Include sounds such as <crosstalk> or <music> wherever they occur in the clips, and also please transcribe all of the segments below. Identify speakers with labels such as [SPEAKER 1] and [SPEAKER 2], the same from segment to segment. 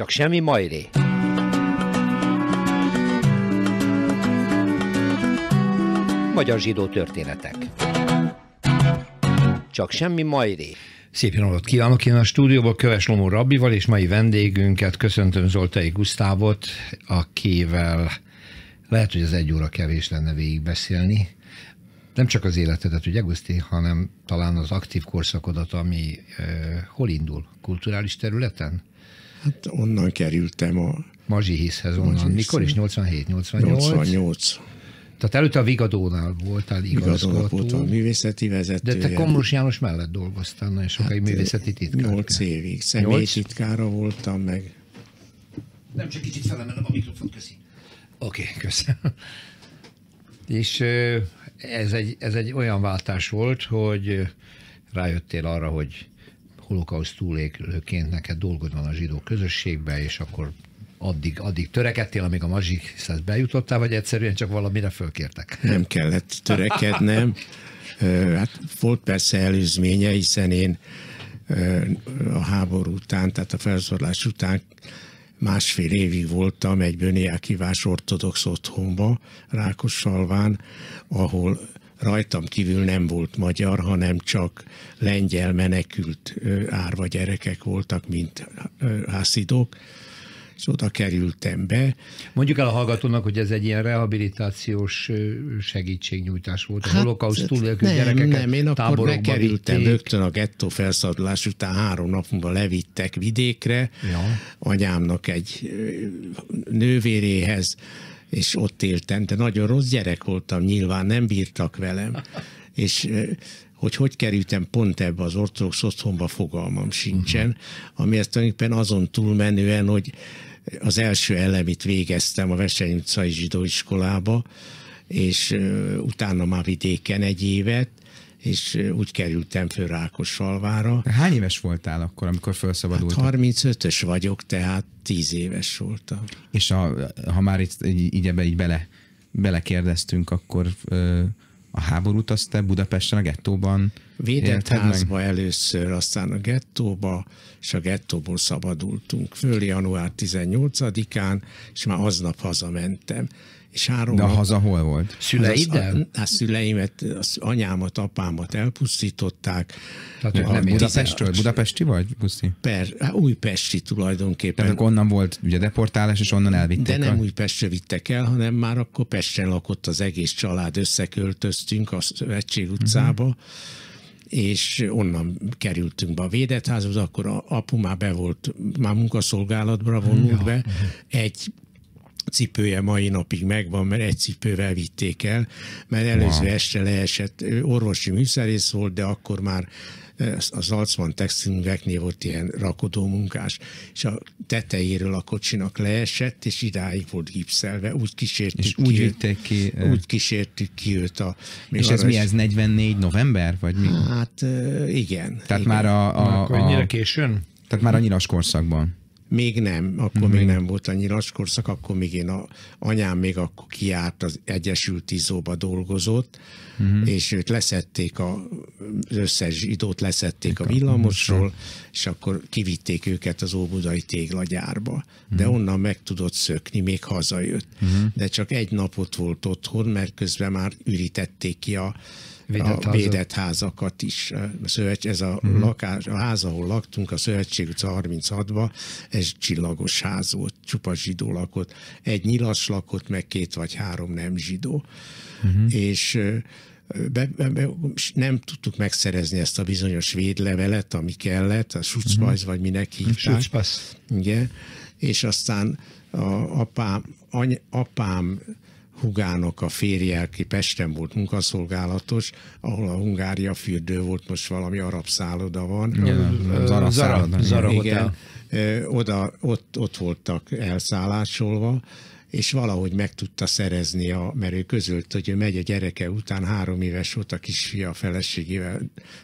[SPEAKER 1] csak semmi majré. Magyar zsidó történetek. Csak semmi majré. Szép napot kívánok! Én a stúdióban Köves Lomó Rabbival és mai vendégünket köszöntöm Zoltai Gusztávot, akivel lehet, hogy az egy óra kevés lenne beszélni. Nem csak az életedet, ugye Guszti, hanem talán az aktív korszakodat, ami eh, hol indul? Kulturális területen? Hát
[SPEAKER 2] onnan kerültem a... hiszhez onnan. Mazsihisz. Mikor is? 87, 88? 88.
[SPEAKER 1] Tehát előtte a Vigadónál voltál igazgató. Vigadónál voltam művészeti vezető. De te Komlós János mellett dolgoztál nagyon sokáig hát, művészeti titkár. 8 évig. titkára voltam meg. Nem csak kicsit felemelem a mikrofont, köszi. Oké, okay, köszönöm. És ez egy, ez egy olyan váltás volt, hogy rájöttél arra, hogy holokauszt túlélőként neked dolgod van a zsidó közösségbe, és akkor addig, addig törekedtél, amíg a mazsikhez bejutottál, vagy egyszerűen csak valamire fölkértek?
[SPEAKER 2] Nem kellett törekednem. <laughs> hát volt persze előzménye, hiszen én a háború után, tehát a felszorlás után másfél évig voltam egy böniákívás ortodox otthonba, Rákosalván, ahol rajtam kívül nem volt magyar, hanem csak lengyel menekült árva gyerekek voltak, mint ászidok,
[SPEAKER 1] és oda kerültem be. Mondjuk el a hallgatónak, hogy ez egy ilyen rehabilitációs segítségnyújtás volt, a hát, holokauszt nem, gyerekeket Nem, én akkor bekerültem rögtön
[SPEAKER 2] a gettó felszadulás után, három nap múlva levittek vidékre, ja. anyámnak egy nővéréhez, és ott éltem, de nagyon rossz gyerek voltam, nyilván nem bírtak velem, és hogy hogy kerültem pont ebbe az ortodox otthonba, fogalmam sincsen, uh-huh. ami ezt tulajdonképpen azon túlmenően, hogy az első elemit végeztem a Veselny utcai zsidóiskolába, és utána már vidéken egy évet, és úgy kerültem föl
[SPEAKER 3] Rákosfalvára. Hány éves voltál akkor, amikor felszabadultál? Hát 35-ös vagyok, tehát 10 éves voltam. És a, ha már itt, így, így, ebbe, így bele, belekérdeztünk, akkor ö, a háborút azt te Budapesten a gettóban Védett házba
[SPEAKER 2] meg? először, aztán a gettóba, és a gettóból szabadultunk föl január 18-án, és már aznap hazamentem és három De a haza
[SPEAKER 3] hol volt? Szüleiddel? A,
[SPEAKER 2] a hát szüleimet, az anyámat, apámat elpusztították.
[SPEAKER 3] Tehát nem, Budapestről? Budapesti vagy? Puszi? Per, hát újpesti tulajdonképpen. Tehát onnan volt ugye deportálás, és onnan elvitték De nem a... Újpestre vittek el, hanem már akkor Pesten lakott
[SPEAKER 2] az egész család, összeköltöztünk a Szövetség mhm. utcába, uh-huh és onnan kerültünk be a védetházhoz, akkor a apu már be volt, már munkaszolgálatba vonult ja. be, mhm. egy cipője mai napig megvan, mert egy cipővel vitték el, mert előző wow. este leesett orvosi műszerész volt, de akkor már az Alcman textilműveknél volt ilyen rakodó munkás, és a tetejéről a kocsinak leesett, és idáig volt gipszelve, úgy kísértük és ki, úgy, őt, ki, úgy
[SPEAKER 3] kísértük ki őt a... És ez mi, ez 44 november, vagy mi?
[SPEAKER 2] Hát igen. Tehát igen. már a... a, a... Annyira későn?
[SPEAKER 3] Tehát már a nyilas korszakban.
[SPEAKER 2] Még nem, akkor mm-hmm. még mhm. nem volt a nyilas korszak, akkor még én a anyám még akkor kiárt az Egyesült Izóba dolgozott, mm-hmm. és őt leszették a az összes zsidót leszették Eka. a villamosról, mhm. és akkor kivitték őket az óbudai téglagyárba. De mm-hmm. onnan meg tudott szökni, még hazajött. Mm-hmm. De csak egy napot volt otthon, mert közben már ürítették ki a védett, a védett házakat is. szövetség, ez a, uh-huh. lakás, a ház, ahol laktunk, a Szövetség utca 36-ba, ez csillagos ház volt, csupa zsidó lakott. Egy nyilas lakott, meg két vagy három nem zsidó. Uh-huh. És be, be, be, nem tudtuk megszerezni ezt a bizonyos védlevelet, ami kellett, a uh-huh. vagy minek hívták. Schutzpass. Igen, és aztán a apám, any, apám hugának a férje, aki Pesten volt munkaszolgálatos, ahol a Hungária fürdő volt, most valami arab szálloda van. Igen, igen, oda, ott, ott voltak elszállásolva, és valahogy meg tudta szerezni, a, mert ő közölt, hogy ő megy a gyereke után, három éves volt a kisfia a feleségével,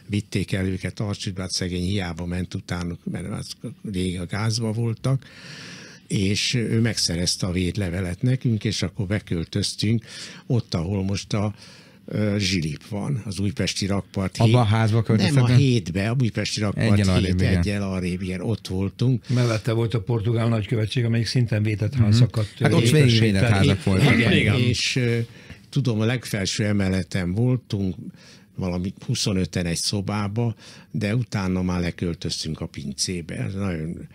[SPEAKER 2] vitték el őket Arcsitbát, szegény hiába ment utánuk, mert az rég a gázba voltak, és ő megszerezte a védlevelet nekünk, és akkor beköltöztünk ott, ahol most a zsilip van, az újpesti rakpart. Abban a házba Nem, a
[SPEAKER 1] hétbe, a újpesti rakpart egyel hét, arrébb, egyel arrébb, igen, ott voltunk. Mellette volt a portugál nagykövetség, amelyik szinten vétett mm-hmm. házakat. Hát ott végig házak voltak. Igen, igen. és
[SPEAKER 2] tudom, a legfelső emeleten voltunk, valami 25-en egy szobába, de utána már leköltöztünk a pincébe. Ez nagyon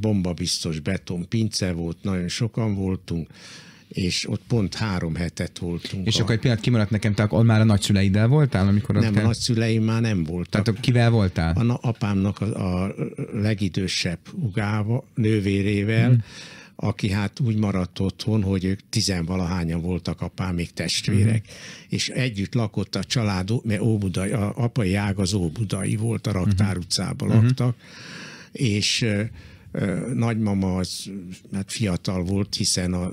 [SPEAKER 2] bombabiztos beton pince volt, nagyon sokan voltunk, és ott pont három hetet
[SPEAKER 3] voltunk. És a... akkor egy pillanat kimaradt nekem, tehát már a nagyszüleiddel voltál, amikor Nem, ott a el...
[SPEAKER 2] nagyszüleim már nem
[SPEAKER 3] voltak. Tehát kivel voltál?
[SPEAKER 2] A apámnak a, a legidősebb ugáva, nővérével, hmm aki hát úgy maradt otthon, hogy ők tizenvalahányan voltak apám még testvérek, uh és együtt lakott a család, mert Óbudai, a apai ág az Óbudai volt, a Raktár uh utcában uh laktak, mhm. és Nagymama az hát fiatal volt, hiszen az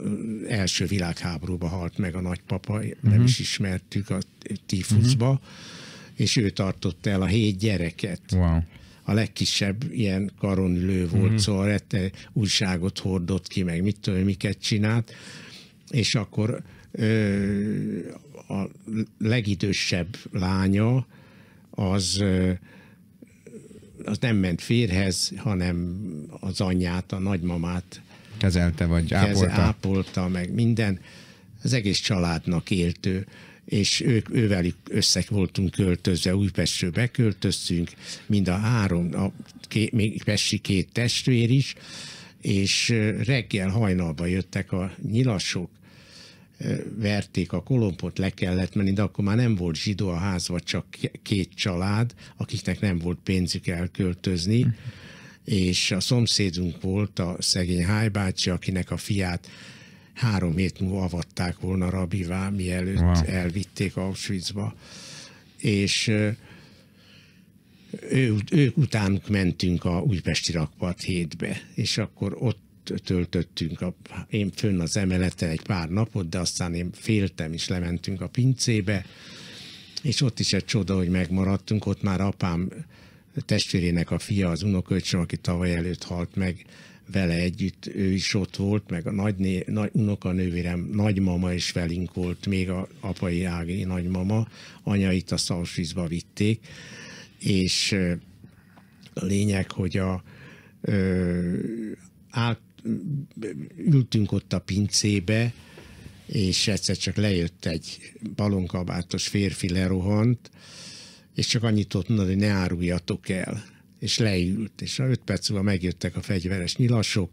[SPEAKER 2] első világháborúban halt meg a nagypapa, uh-huh. nem mhm. is ismertük a tífuszba, uh-huh. és ő tartotta el a hét gyereket. Wow a legkisebb ilyen karonülő volt, uh-huh. szóval rette újságot hordott ki, meg mit tudom, miket csinált, és akkor ö, a legidősebb lánya az ö, az nem ment férhez, hanem az anyját, a nagymamát.
[SPEAKER 3] Kezelte vagy ápolta. Keze,
[SPEAKER 2] ápolta, meg minden. Az egész családnak éltő és ők, ővelük össze voltunk költözve, Újpestről beköltöztünk, mind a három, a két, még Pesti két testvér is, és reggel hajnalba jöttek a nyilasok, verték a kolompot, le kellett menni, de akkor már nem volt zsidó a ház, vagy csak két család, akiknek nem volt pénzük elköltözni, mhm. és a szomszédunk volt a szegény Hájbácsi, akinek a fiát három hét múlva avatták volna rabivá, mielőtt wow. elvitték Auschwitzba. És ő, ők utánuk mentünk a Újpesti Rakpart hétbe, és akkor ott töltöttünk, a, én fönn az emeleten egy pár napot, de aztán én féltem is, lementünk a pincébe, és ott is egy csoda, hogy megmaradtunk, ott már apám testvérének a fia, az unokölcsön, aki tavaly előtt halt meg, vele együtt ő is ott volt, meg a nagy, nagy unokanővérem nagymama is velünk volt, még a apai ági nagymama, anyait a Auschwitzba vitték, és a lényeg, hogy a, ö, át, ültünk ott a pincébe, és egyszer csak lejött egy balonkabátos férfi lerohant, és csak annyit tudott mondani, hogy ne áruljatok el. És leült, és a öt perc múlva megjöttek a fegyveres nyilasok,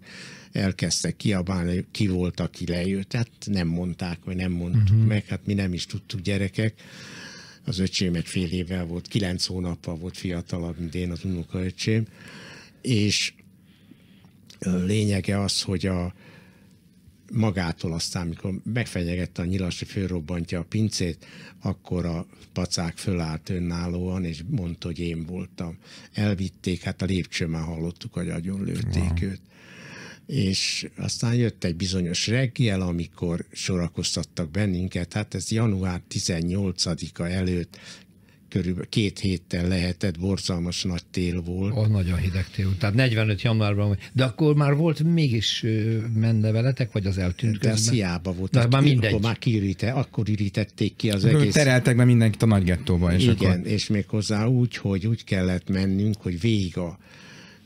[SPEAKER 2] elkezdtek kiabálni, ki volt, aki lejött. Hát nem mondták, vagy nem mondtuk uh-huh. meg, hát mi nem is tudtuk gyerekek. Az öcsém egy fél évvel volt, kilenc hónappal volt fiatalabb, mint én az unokaöcsém, és lényege az, hogy a magától aztán, amikor megfenyegette a nyilas, hogy fölrobbantja a pincét, akkor a pacák fölállt önállóan, és mondta, hogy én voltam. Elvitték, hát a lépcsőn már hallottuk, hogy agyon lőtték wow. őt és aztán jött egy bizonyos reggel, amikor sorakoztattak bennünket, hát ez január 18-a előtt körülbelül két héttel lehetett,
[SPEAKER 1] borzalmas nagy tél volt. Oh, nagyon hideg tél, tehát 45 januárban, de akkor már volt mégis menne veletek, vagy az eltűnt de közben? hiába volt. De hát már mindegy. Akkor már kirite, akkor irítették ki az akkor egész. Tereltek
[SPEAKER 3] be mindenkit a nagy gettóba. És Igen, akkor... és méghozzá úgy, hogy úgy
[SPEAKER 2] kellett mennünk, hogy végig a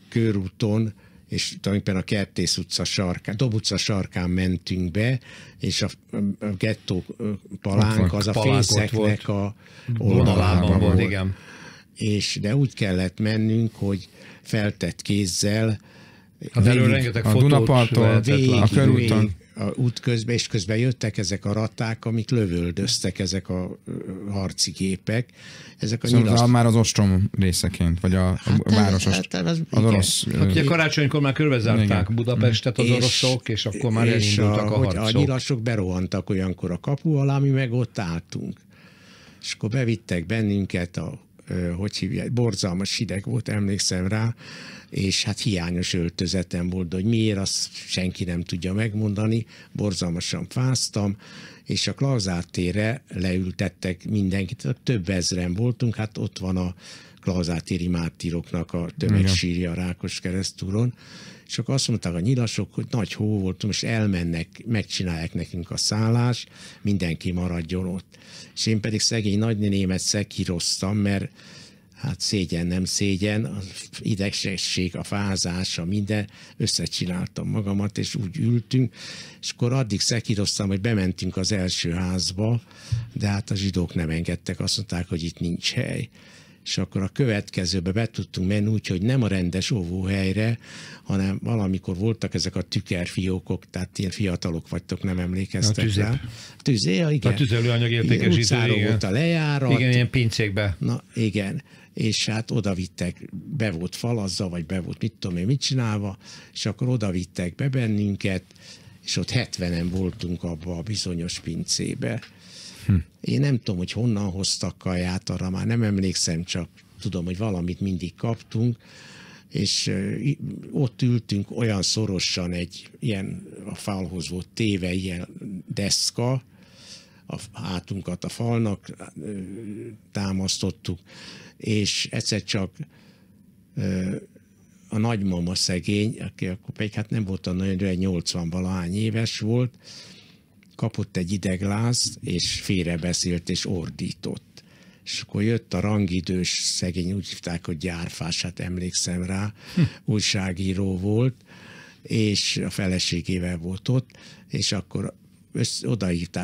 [SPEAKER 2] körúton és tulajdonképpen a Kertész utca sarkán, Dob utca sarkán mentünk be, és a, a gettó palánk az a fészeknek a oldalában volt. Igen. És de úgy kellett mennünk, hogy feltett kézzel Hát végig, rengeteg a fotót végig, a körúton a út közben, és közben jöttek ezek a raták, amik lövöldöztek, ezek a harci gépek. Ezek a szóval nyilaszt...
[SPEAKER 3] már az ostrom részeként, vagy a, hát a hát, város hát, hát, az, az orosz... Hát
[SPEAKER 2] ugye
[SPEAKER 1] karácsonykor már körbezárták Budapestet az mhm. és, oroszok, és akkor már és elindultak a, a harcok. A nyilasok
[SPEAKER 2] berohantak olyankor a kapu alá, mi meg ott álltunk. És akkor bevittek bennünket a hogy hívják, borzalmas hideg volt, emlékszem rá, és hát hiányos öltözetem volt, de hogy miért, azt senki nem tudja megmondani, borzalmasan fáztam, és a Klauzártére leültettek mindenkit, több ezren voltunk, hát ott van a Klauzártéri mártíroknak a tömegsírja a Rákos keresztúron, csak azt mondták a nyilasok, hogy nagy hó volt, most elmennek, megcsinálják nekünk a szállást, mindenki maradjon ott. És én pedig szegény nagynénémet szekíroztam, mert hát szégyen nem szégyen, az idegesség, a fázás, a minden, összecsináltam magamat, és úgy ültünk, és akkor addig szekíroztam, hogy bementünk az első házba, de hát a zsidók nem engedtek, azt mondták, hogy itt nincs hely és akkor a következőbe be tudtunk menni úgy, hogy nem a rendes óvóhelyre, hanem valamikor voltak ezek a tükerfiókok, tehát ilyen fiatalok vagytok, nem emlékeztek rá. A tüzé, igen. A
[SPEAKER 1] tüzelőanyag értékesítő, izé, igen. volt a lejárat. Igen,
[SPEAKER 2] ilyen pincékbe. Na, igen és hát oda vittek, be volt falazza, vagy be volt mit tudom én mit csinálva, és akkor oda vittek be bennünket, és ott 70-en voltunk abba a bizonyos pincébe Hm. Én nem tudom, hogy honnan hoztak kaját, arra már nem emlékszem, csak tudom, hogy valamit mindig kaptunk, és ott ültünk olyan szorosan egy ilyen, a falhoz volt téve ilyen deszka, a hátunkat a falnak támasztottuk, és egyszer csak a nagymama szegény, aki akkor pedig hát nem volt a nagyon, 80 valahány éves volt, kapott egy ideglázt, és félrebeszélt, és ordított. És akkor jött a rangidős szegény, úgy hívták, hogy gyárfás, hát emlékszem rá, hm. újságíró volt, és a feleségével volt ott, és akkor össze,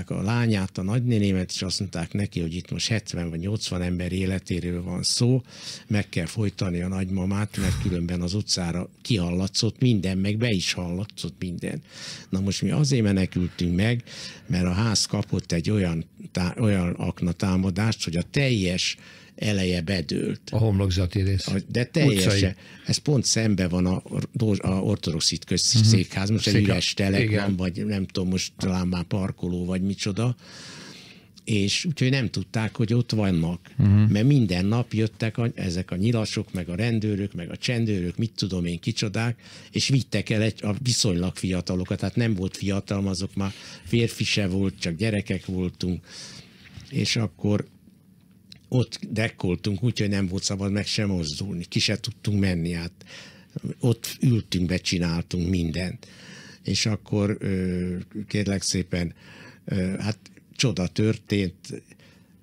[SPEAKER 2] a lányát, a nagynénémet, és azt mondták neki, hogy itt most 70 vagy 80 ember életéről van szó, meg kell folytani a nagymamát, mert különben az utcára kihallatszott minden, meg be is hallatszott minden. Na most mi azért menekültünk meg, mert a ház kapott egy olyan, tá, olyan aknatámadást, hogy a teljes eleje bedőlt. A homlokzati rész. De teljesen. Utcai. Ez pont szembe van a, a ortodoxit mhm. székház, most egy üres telek van, vagy nem tudom, most talán már parkoló, vagy micsoda és úgyhogy nem tudták, hogy ott vannak. Uh-huh. Mert minden nap jöttek a, ezek a nyilasok, meg a rendőrök, meg a csendőrök, mit tudom én, kicsodák, és vittek el egy, a viszonylag fiatalokat, tehát nem volt fiatal, azok már férfi se volt, csak gyerekek voltunk, és akkor ott dekkoltunk, úgyhogy nem volt szabad meg sem mozdulni, ki se tudtunk menni, hát ott ültünk, becsináltunk mindent. És akkor kérlek szépen, hát csoda történt,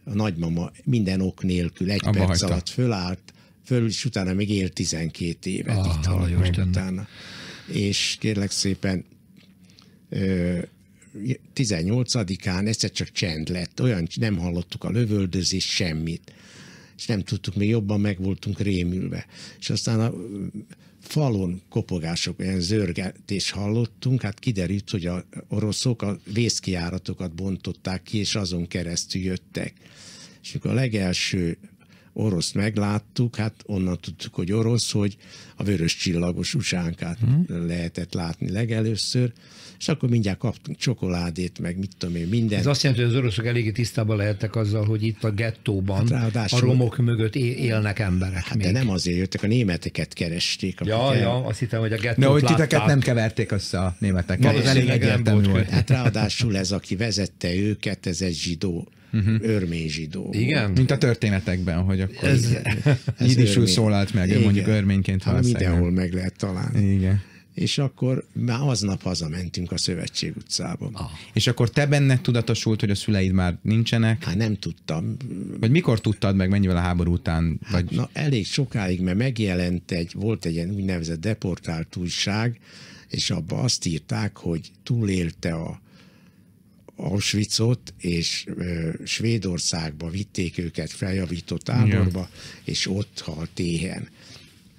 [SPEAKER 2] a nagymama minden ok nélkül egy Abba perc hagyta. alatt fölállt, föl, és utána még él 12 évet ah, itt hallom utána. És kérlek szépen, 18-án egyszer csak csend lett, olyan nem hallottuk a lövöldözés, semmit. És nem tudtuk, mi jobban meg voltunk rémülve. És aztán a falon kopogások, olyan zörgetés hallottunk, hát kiderült, hogy a oroszok a vészkiáratokat bontották ki, és azon keresztül jöttek. És mikor a legelső oroszt megláttuk, hát onnan tudtuk, hogy orosz, hogy a vörös csillagos usánkát hmm. lehetett látni legelőször, és akkor mindjárt kaptunk csokoládét, meg mit tudom én, minden. Ez azt
[SPEAKER 1] jelenti, hogy az oroszok eléggé tisztában lehettek azzal, hogy itt a gettóban hát ráadásul, a romok mögött élnek emberek. Hát még. de nem
[SPEAKER 2] azért jöttek, a németeket
[SPEAKER 1] keresték. Ja, el... ja, azt hittem,
[SPEAKER 2] hogy a gettót De hogy látták. titeket nem keverték össze
[SPEAKER 3] a németekkel. ez elég egyértelmű volt. Hát ráadásul
[SPEAKER 2] ez, aki vezette őket, ez egy zsidó
[SPEAKER 3] uh-huh. örmény zsidó. Igen. Mint a történetekben, hogy akkor ez, ez jidisul szólalt meg, Igen. mondjuk örményként Hát Mindenhol meg lehet találni. Igen és akkor már aznap hazamentünk a Szövetség utcába. Ah. És akkor te benne tudatosult, hogy a szüleid már nincsenek? Hát nem tudtam. Vagy mikor tudtad meg, mennyivel a háború után? Vagy... Hát, na, elég
[SPEAKER 2] sokáig, mert megjelent egy, volt egy ilyen úgynevezett deportált újság, és abba azt írták, hogy túlélte a Auschwitzot, és ö, Svédországba vitték őket feljavított táborba, ja. és ott halt éhen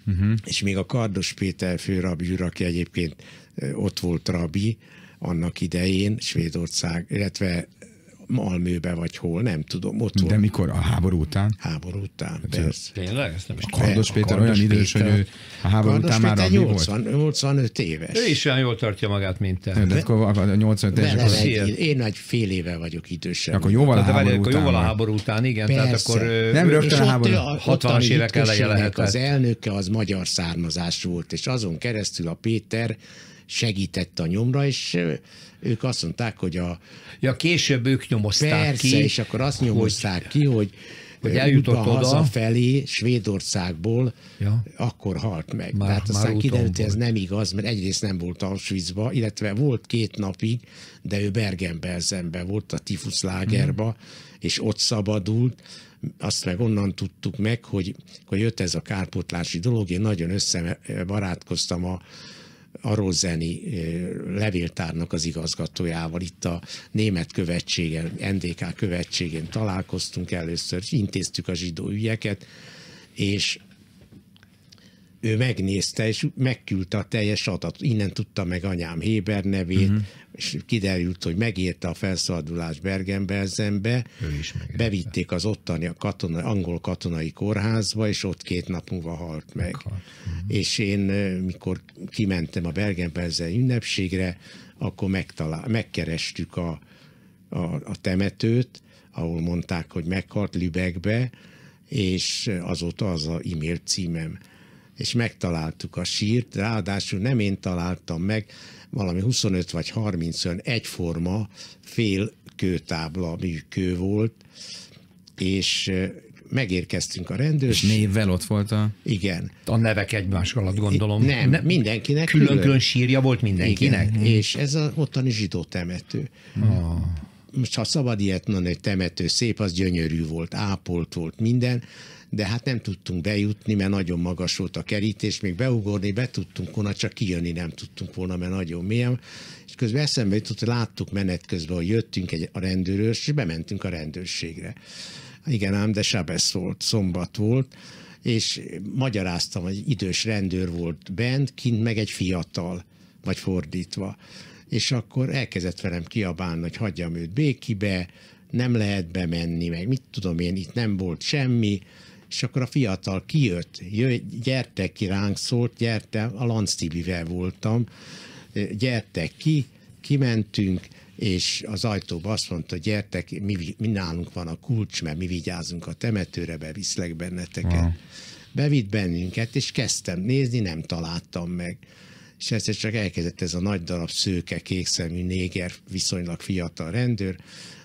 [SPEAKER 2] uh-huh. és még a Kardos Péter főrabbi aki egyébként ott volt rabi, annak idején Svédország, illetve Malmőbe vagy hol, nem tudom, ott volt. De mikor? A háború után? Háború után, hát persze. Tényleg? Ezt nem is a Kardos Péter Kardos olyan idős, Péter, hogy ő a háború Kardos után már Péter 80, volt? 85 éves. Ő is olyan jól tartja
[SPEAKER 1] magát, mint te. De akkor a 85 éves. Akkor... Egy,
[SPEAKER 2] én nagy fél éve vagyok idősebb.
[SPEAKER 3] Akkor jóval
[SPEAKER 1] a háború után. Akkor jóval a háború után, igen. Persze. Tehát akkor nem rögtön a háború. 60-as évek eleje lehetett. Az
[SPEAKER 2] elnöke az magyar származás volt, és azon keresztül a Péter segített a nyomra, és ők azt mondták, hogy a... Ja, később ők nyomozták persze, ki. és akkor azt nyomozták hogy, ki, hogy hogy eljutott oda. hazafelé Svédországból, ja. akkor halt meg. Már, Tehát aztán kiderült, hogy ez nem igaz, mert egyrészt nem volt Auschwitzba, illetve volt két napig, de ő Bergen-Belsenben volt, a tifuszlágerba, hmm. és ott szabadult. Azt meg onnan tudtuk meg, hogy, hogy jött ez a kárpótlási dolog, én nagyon összebarátkoztam a a rozeni levéltárnak az igazgatójával. Itt a német követségen, NDK követségén találkoztunk először, intéztük a zsidó ügyeket, és ő megnézte, és megküldte a teljes adatot. Innen tudta meg anyám Héber nevét, uh-huh. és kiderült, hogy megírta a felszabadulás bergen belzenbe Bevitték az ottani a katona, angol katonai kórházba, és ott két nap múlva halt meg. Uh-huh. És én, mikor kimentem a Bergen-Belsen ünnepségre, akkor megtalál, megkerestük a, a, a temetőt, ahol mondták, hogy meghalt Lübeckbe, és azóta az a e-mail címem és megtaláltuk a sírt, ráadásul nem én találtam meg, valami 25 vagy 30 ön egyforma fél kőtábla műkő volt, és megérkeztünk a rendőrség És névvel ott volt a...
[SPEAKER 1] Igen. A nevek egymás alatt gondolom. Nem, ne, mindenkinek. Külön-külön
[SPEAKER 2] sírja volt mindenkinek. Igen, és ez a ottani zsidó temető. Oh. Most ha szabad ilyet mondani, hogy temető szép, az gyönyörű volt, ápolt volt minden, de hát nem tudtunk bejutni, mert nagyon magas volt a kerítés, még beugorni be tudtunk volna, csak kijönni nem tudtunk volna, mert nagyon mélyen. És közben eszembe jutott, láttuk menet közben, hogy jöttünk egy, a rendőrös, és bementünk a rendőrségre. Igen ám, de sebesz volt, szombat volt, és magyaráztam, hogy idős rendőr volt bent, kint meg egy fiatal, vagy fordítva. És akkor elkezdett velem kiabálni, hogy hagyjam őt békibe, nem lehet bemenni, meg mit tudom én, itt nem volt semmi, és akkor a fiatal kijött, jöjj, gyertek ki ránk szólt, gyerte, a Lanc Tibivel voltam, gyertek ki, kimentünk, és az ajtóba azt mondta, gyertek, mi, mi nálunk van a kulcs, mert mi vigyázunk a temetőre, beviszlek benneteket. Wow. Bevitt bennünket, és kezdtem nézni, nem találtam meg. És ezt csak elkezdett ez a nagy darab szőke, kékszemű néger, viszonylag fiatal rendőr,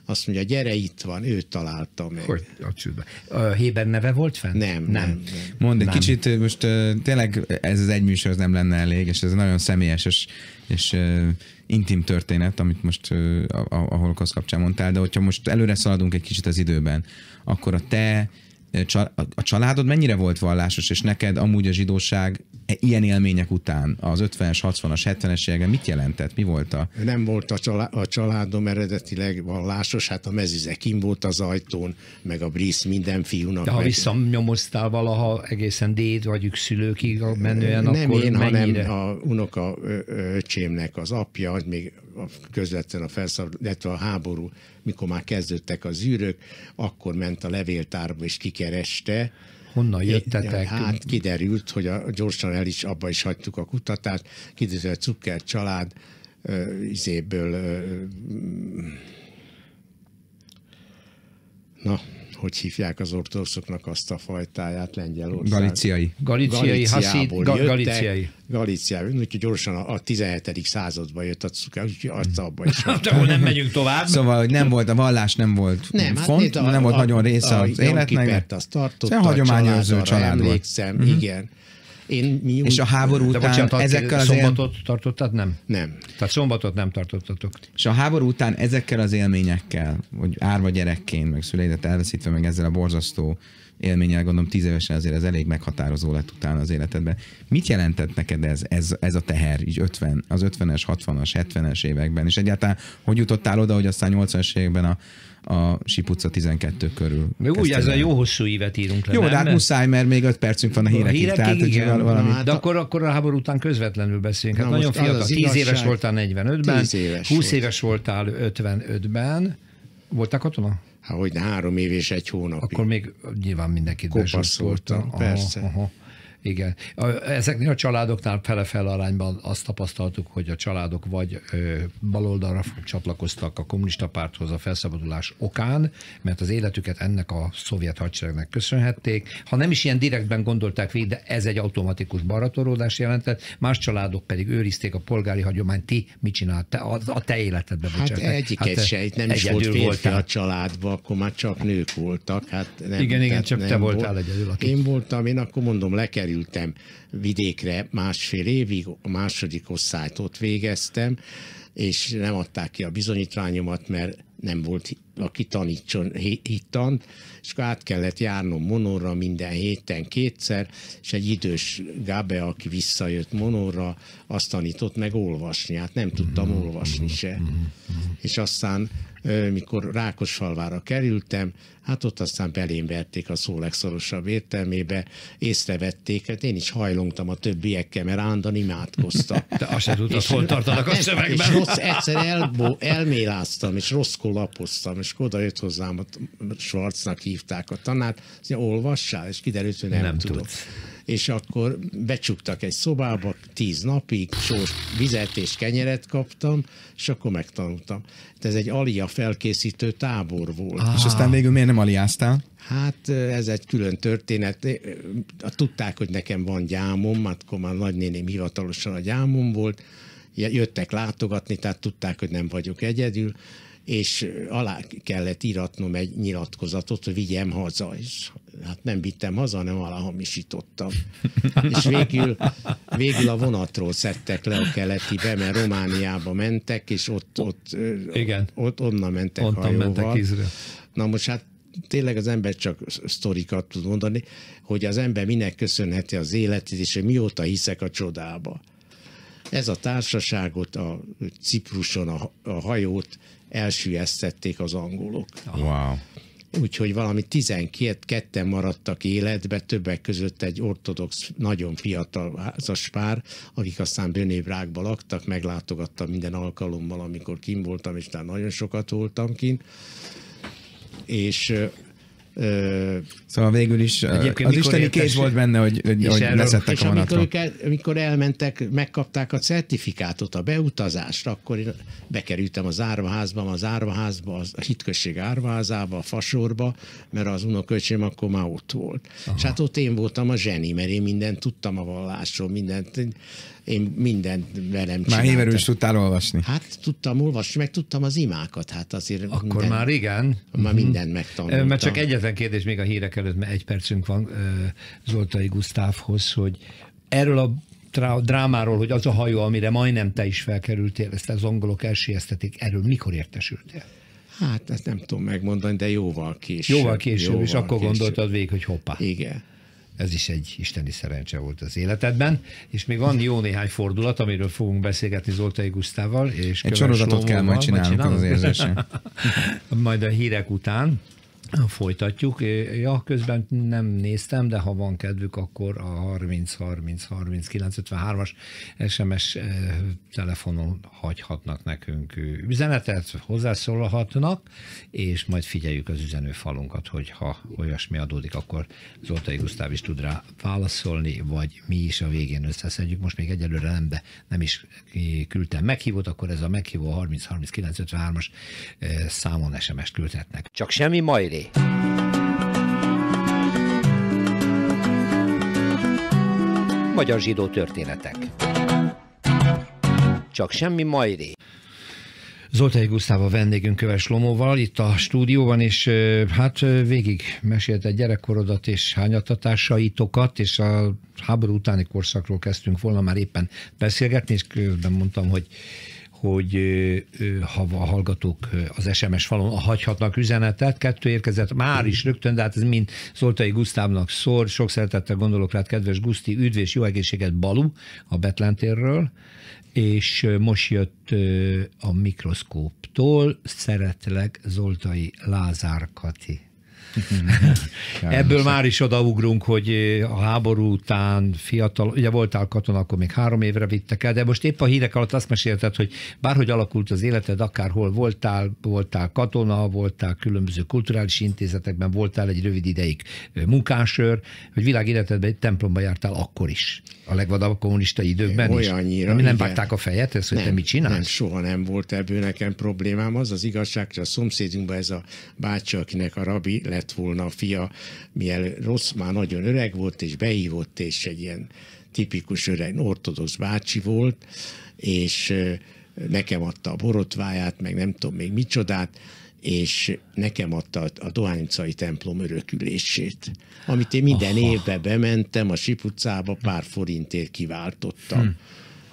[SPEAKER 2] azt mondja, gyere, itt van,
[SPEAKER 1] ő találta meg. Hogy a csődbe. A Héber neve volt fenn? Nem. Nem. nem, nem.
[SPEAKER 3] Mond egy nem. kicsit most tényleg ez az egy műsor az nem lenne elég, és ez nagyon személyes, és, és intim történet, amit most a, a, a kapcsán mondtál, de hogyha most előre szaladunk egy kicsit az időben, akkor a te a családod mennyire volt vallásos, és neked amúgy a zsidóság E, ilyen élmények után az 50-es, 60-as, 70-es években mit jelentett?
[SPEAKER 1] Mi volt a...
[SPEAKER 2] Nem volt a, család, a családom eredetileg vallásos, hát a mezize kim volt az ajtón, meg a brisz minden fiúnak. De ha meg...
[SPEAKER 1] visszanyomoztál valaha egészen déd vagy szülőkig menően, nem akkor én, mennyire? hanem
[SPEAKER 2] a unoka öcsémnek az apja, még közvetlen a felszabadulás, illetve a háború, mikor már kezdődtek az űrök, akkor ment a levéltárba és kikereste, honnan jöttetek? Hát kiderült, hogy a, gyorsan el is, abba is hagytuk a kutatást, kiderült, hogy a Cukker család uh, izéből uh, na, hogy hívják az ortodoxoknak azt a fajtáját, Lengyelország. Galiciai.
[SPEAKER 1] Galiciai, haszid, ga, galiciai.
[SPEAKER 2] Galiciai, úgyhogy gyorsan a, a 17. században
[SPEAKER 3] jött a cukor, úgyhogy azt abba is. <laughs> Hát, akkor nem megyünk tovább. Szóval nem volt, a vallás nem volt nem, hát font, hát a, nem volt a, nagyon része a, az életnek. azt tartotta, a hagyományőrző család, volt. Emlékszem, mm-hmm.
[SPEAKER 1] igen én, mi és a háború de után bocsánat, ezekkel az szombatot él... tartottad? Nem? Nem. Tehát szombatot nem tartottatok.
[SPEAKER 3] És a háború után ezekkel az élményekkel, hogy árva gyerekként, meg szüleidet elveszítve, meg ezzel a borzasztó élménnyel, gondolom tíz évesen azért ez elég meghatározó lett utána az életedben. Mit jelentett neked ez, ez, ez a teher így 50, az 50-es, 60-as, 70-es években, és egyáltalán hogy jutottál oda, hogy aztán 80 es években a, a Sipuca 12 körül. Még úgy, ezzel
[SPEAKER 1] jó hosszú évet írunk le. Jó, nem? de hát muszáj,
[SPEAKER 3] mert még 5 percünk van a hírekig. A hírekig tehát, igen. Valami... de hát
[SPEAKER 1] akkor, akkor a háború után közvetlenül beszélünk. Hát Na nagyon fiatal, 10 igazság... éves voltál 45-ben, 20 éves voltál 55-ben. Voltál katona?
[SPEAKER 2] Hát, hogy három év és egy hónap. Akkor még nyilván mindenki kopasz voltam. Persze. Aha.
[SPEAKER 1] Igen. Ezeknél a családoknál fele-fel arányban azt tapasztaltuk, hogy a családok vagy baloldalra csatlakoztak a kommunista párthoz a felszabadulás okán, mert az életüket ennek a szovjet hadseregnek köszönhették. Ha nem is ilyen direktben gondolták végig, de ez egy automatikus baratoródás jelentett, más családok pedig őrizték a polgári hagyományt. Ti mit Te, A, a te életedben, bocsánat. Hát bocsánat. egyiket hát, sejt, nem is volt férfi voltál. a
[SPEAKER 2] családban, akkor már csak nők voltak. Hát nem, igen, igen, csak nem te voltál volt. egyedül. Aki... Én voltam, én akkor mondom, lekerül kerültem vidékre másfél évig, a második osztályt ott végeztem, és nem adták ki a bizonyítványomat, mert nem volt, aki tanítson hittan, és akkor át kellett járnom Monorra minden héten kétszer, és egy idős Gábe, aki visszajött Monorra, azt tanított meg olvasni, hát nem tudtam mm-hmm. olvasni se. Mm-hmm. És aztán mikor Rákosfalvára kerültem, hát ott aztán belém verték a szó legszorosabb értelmébe, észrevették, hát én is hajlongtam a többiekkel, mert Ándan imádkozta. <laughs> De azt sem tudtad, hol tartanak a szövegben. És rossz, egyszer el, elméláztam, és rosszkor lapoztam, és oda jött hozzám a Schwarznak hívták a tanát, azt mondja, olvassál, és kiderült, hogy nem, nem tudok. Tudsz. És akkor becsuktak egy szobába, tíz napig, sós vizet és kenyeret kaptam, és akkor megtanultam. De ez egy alia felkészítő tábor volt. Ah. És aztán végül
[SPEAKER 3] miért nem aliáztál?
[SPEAKER 2] Hát eh, ez egy külön történet. Eh, eh, tudták, hogy nekem van gyámom, hát akkor már nagynéném hivatalosan a gyámom volt, jöttek látogatni, tehát tudták, hogy nem vagyok egyedül, és alá kellett iratnom egy nyilatkozatot, hogy vigyem haza, és hát nem vittem haza, hanem alahamisítottam.
[SPEAKER 1] <laughs> és végül,
[SPEAKER 2] végül a vonatról szedtek le a keletibe, mert Romániába mentek, és ott, ott, Igen. ott onnan mentek Ontan hajóval. mentek ízre. Na most hát tényleg az ember csak sztorikat tud mondani, hogy az ember minek köszönheti az életét, és hogy mióta hiszek a csodába. Ez a társaságot, a Cipruson a, a hajót elsüllyesztették az angolok. Wow. Úgyhogy valami 12-en maradtak életbe, többek között egy ortodox, nagyon fiatal házas pár, akik aztán Bönévrágba laktak, meglátogattam minden alkalommal, amikor kim voltam, és talán nagyon sokat voltam kint. És Ö,
[SPEAKER 3] szóval végül is egyébként az isteni kéz volt benne, hogy, hogy, erről, leszettek és a vonatra. amikor,
[SPEAKER 2] el, amikor elmentek, megkapták a certifikátot a beutazásra, akkor én bekerültem az árvaházba, az árvaházba, a hitközség árvaházába, a fasorba, mert az unoköcsém akkor már ott volt. Aha. És hát ott én voltam a zseni, mert én mindent tudtam a vallásról, mindent én mindent velem csináltam. Már éverül is
[SPEAKER 3] tudtál olvasni. Hát
[SPEAKER 2] tudtam olvasni, meg tudtam az imákat, hát azért. Akkor minden, már igen. Már mindent megtanultam. Mert csak
[SPEAKER 1] egyetlen kérdés még a hírek előtt, mert egy percünk van Zoltai Gusztávhoz, hogy erről a drámáról, hogy az a hajó, amire majdnem te is felkerültél, ezt az angolok elsiesztetik, erről mikor értesültél? Hát ezt nem tudom megmondani, de jóval később. Jóval később, jóval és akkor később. gondoltad végig, hogy hoppá. Igen ez is egy isteni szerencse volt az életedben. És még van jó néhány fordulat, amiről fogunk beszélgetni Zoltai Gusztával. És egy sorozatot kell majd csinálni az érzésen. <laughs> majd a hírek után. Folytatjuk. Ja, közben nem néztem, de ha van kedvük, akkor a 30 30 39 53-as SMS telefonon hagyhatnak nekünk üzenetet, hozzászólhatnak, és majd figyeljük az üzenőfalunkat, hogy ha olyasmi adódik, akkor Zoltai Gusztáv is tud rá válaszolni, vagy mi is a végén összeszedjük. Most még egyelőre nem, de nem is eh, küldtem meghívót, akkor ez a meghívó 30 39 53-as számon SMS-t küldhetnek. Csak semmi majré Magyar zsidó történetek. Csak semmi majré. Zoltai Gusztáv a vendégünk Köves Lomóval itt a stúdióban, és hát végig mesélte gyerekkorodat és hányatatásaitokat, és a háború utáni korszakról kezdtünk volna már éppen beszélgetni, és közben mondtam, hogy hogy ha a hallgatók az SMS falon hagyhatnak üzenetet, kettő érkezett már is rögtön, de hát ez mind Zoltai Gusztávnak szól, sok szeretettel gondolok rád, kedves Guszti, üdv és jó egészséget Balu a Betlentérről, és most jött a mikroszkóptól, szeretlek Zoltai Lázár Kati. <laughs> Ebből már is odaugrunk, hogy eh, a háború után fiatal, ugye voltál katona, akkor még három évre vittek el, de most épp a hírek alatt azt mesélted, hogy bárhogy alakult az életed, akárhol voltál, voltál katona, voltál különböző kulturális intézetekben, voltál egy rövid ideig eh, munkásőr, hogy világ életedben egy templomba jártál akkor is, a legvadabb kommunista időkben Olyannyira, is. Nem, nem vágták a fejet, ez, hogy nem, te mit csinálsz? Nem,
[SPEAKER 2] soha nem volt ebből nekem problémám. Az az igazság, hogy a szomszédunkban ez a bácsi, akinek a rabi lett lett volna a fia, mivel rossz már nagyon öreg volt, és beívott és egy ilyen tipikus öreg ortodox bácsi volt, és nekem adta a borotváját, meg nem tudom még micsodát, és nekem adta a dohányzai templom örökülését, amit én minden Aha. évben bementem, a Sipucába pár forintért kiváltottam. Hm.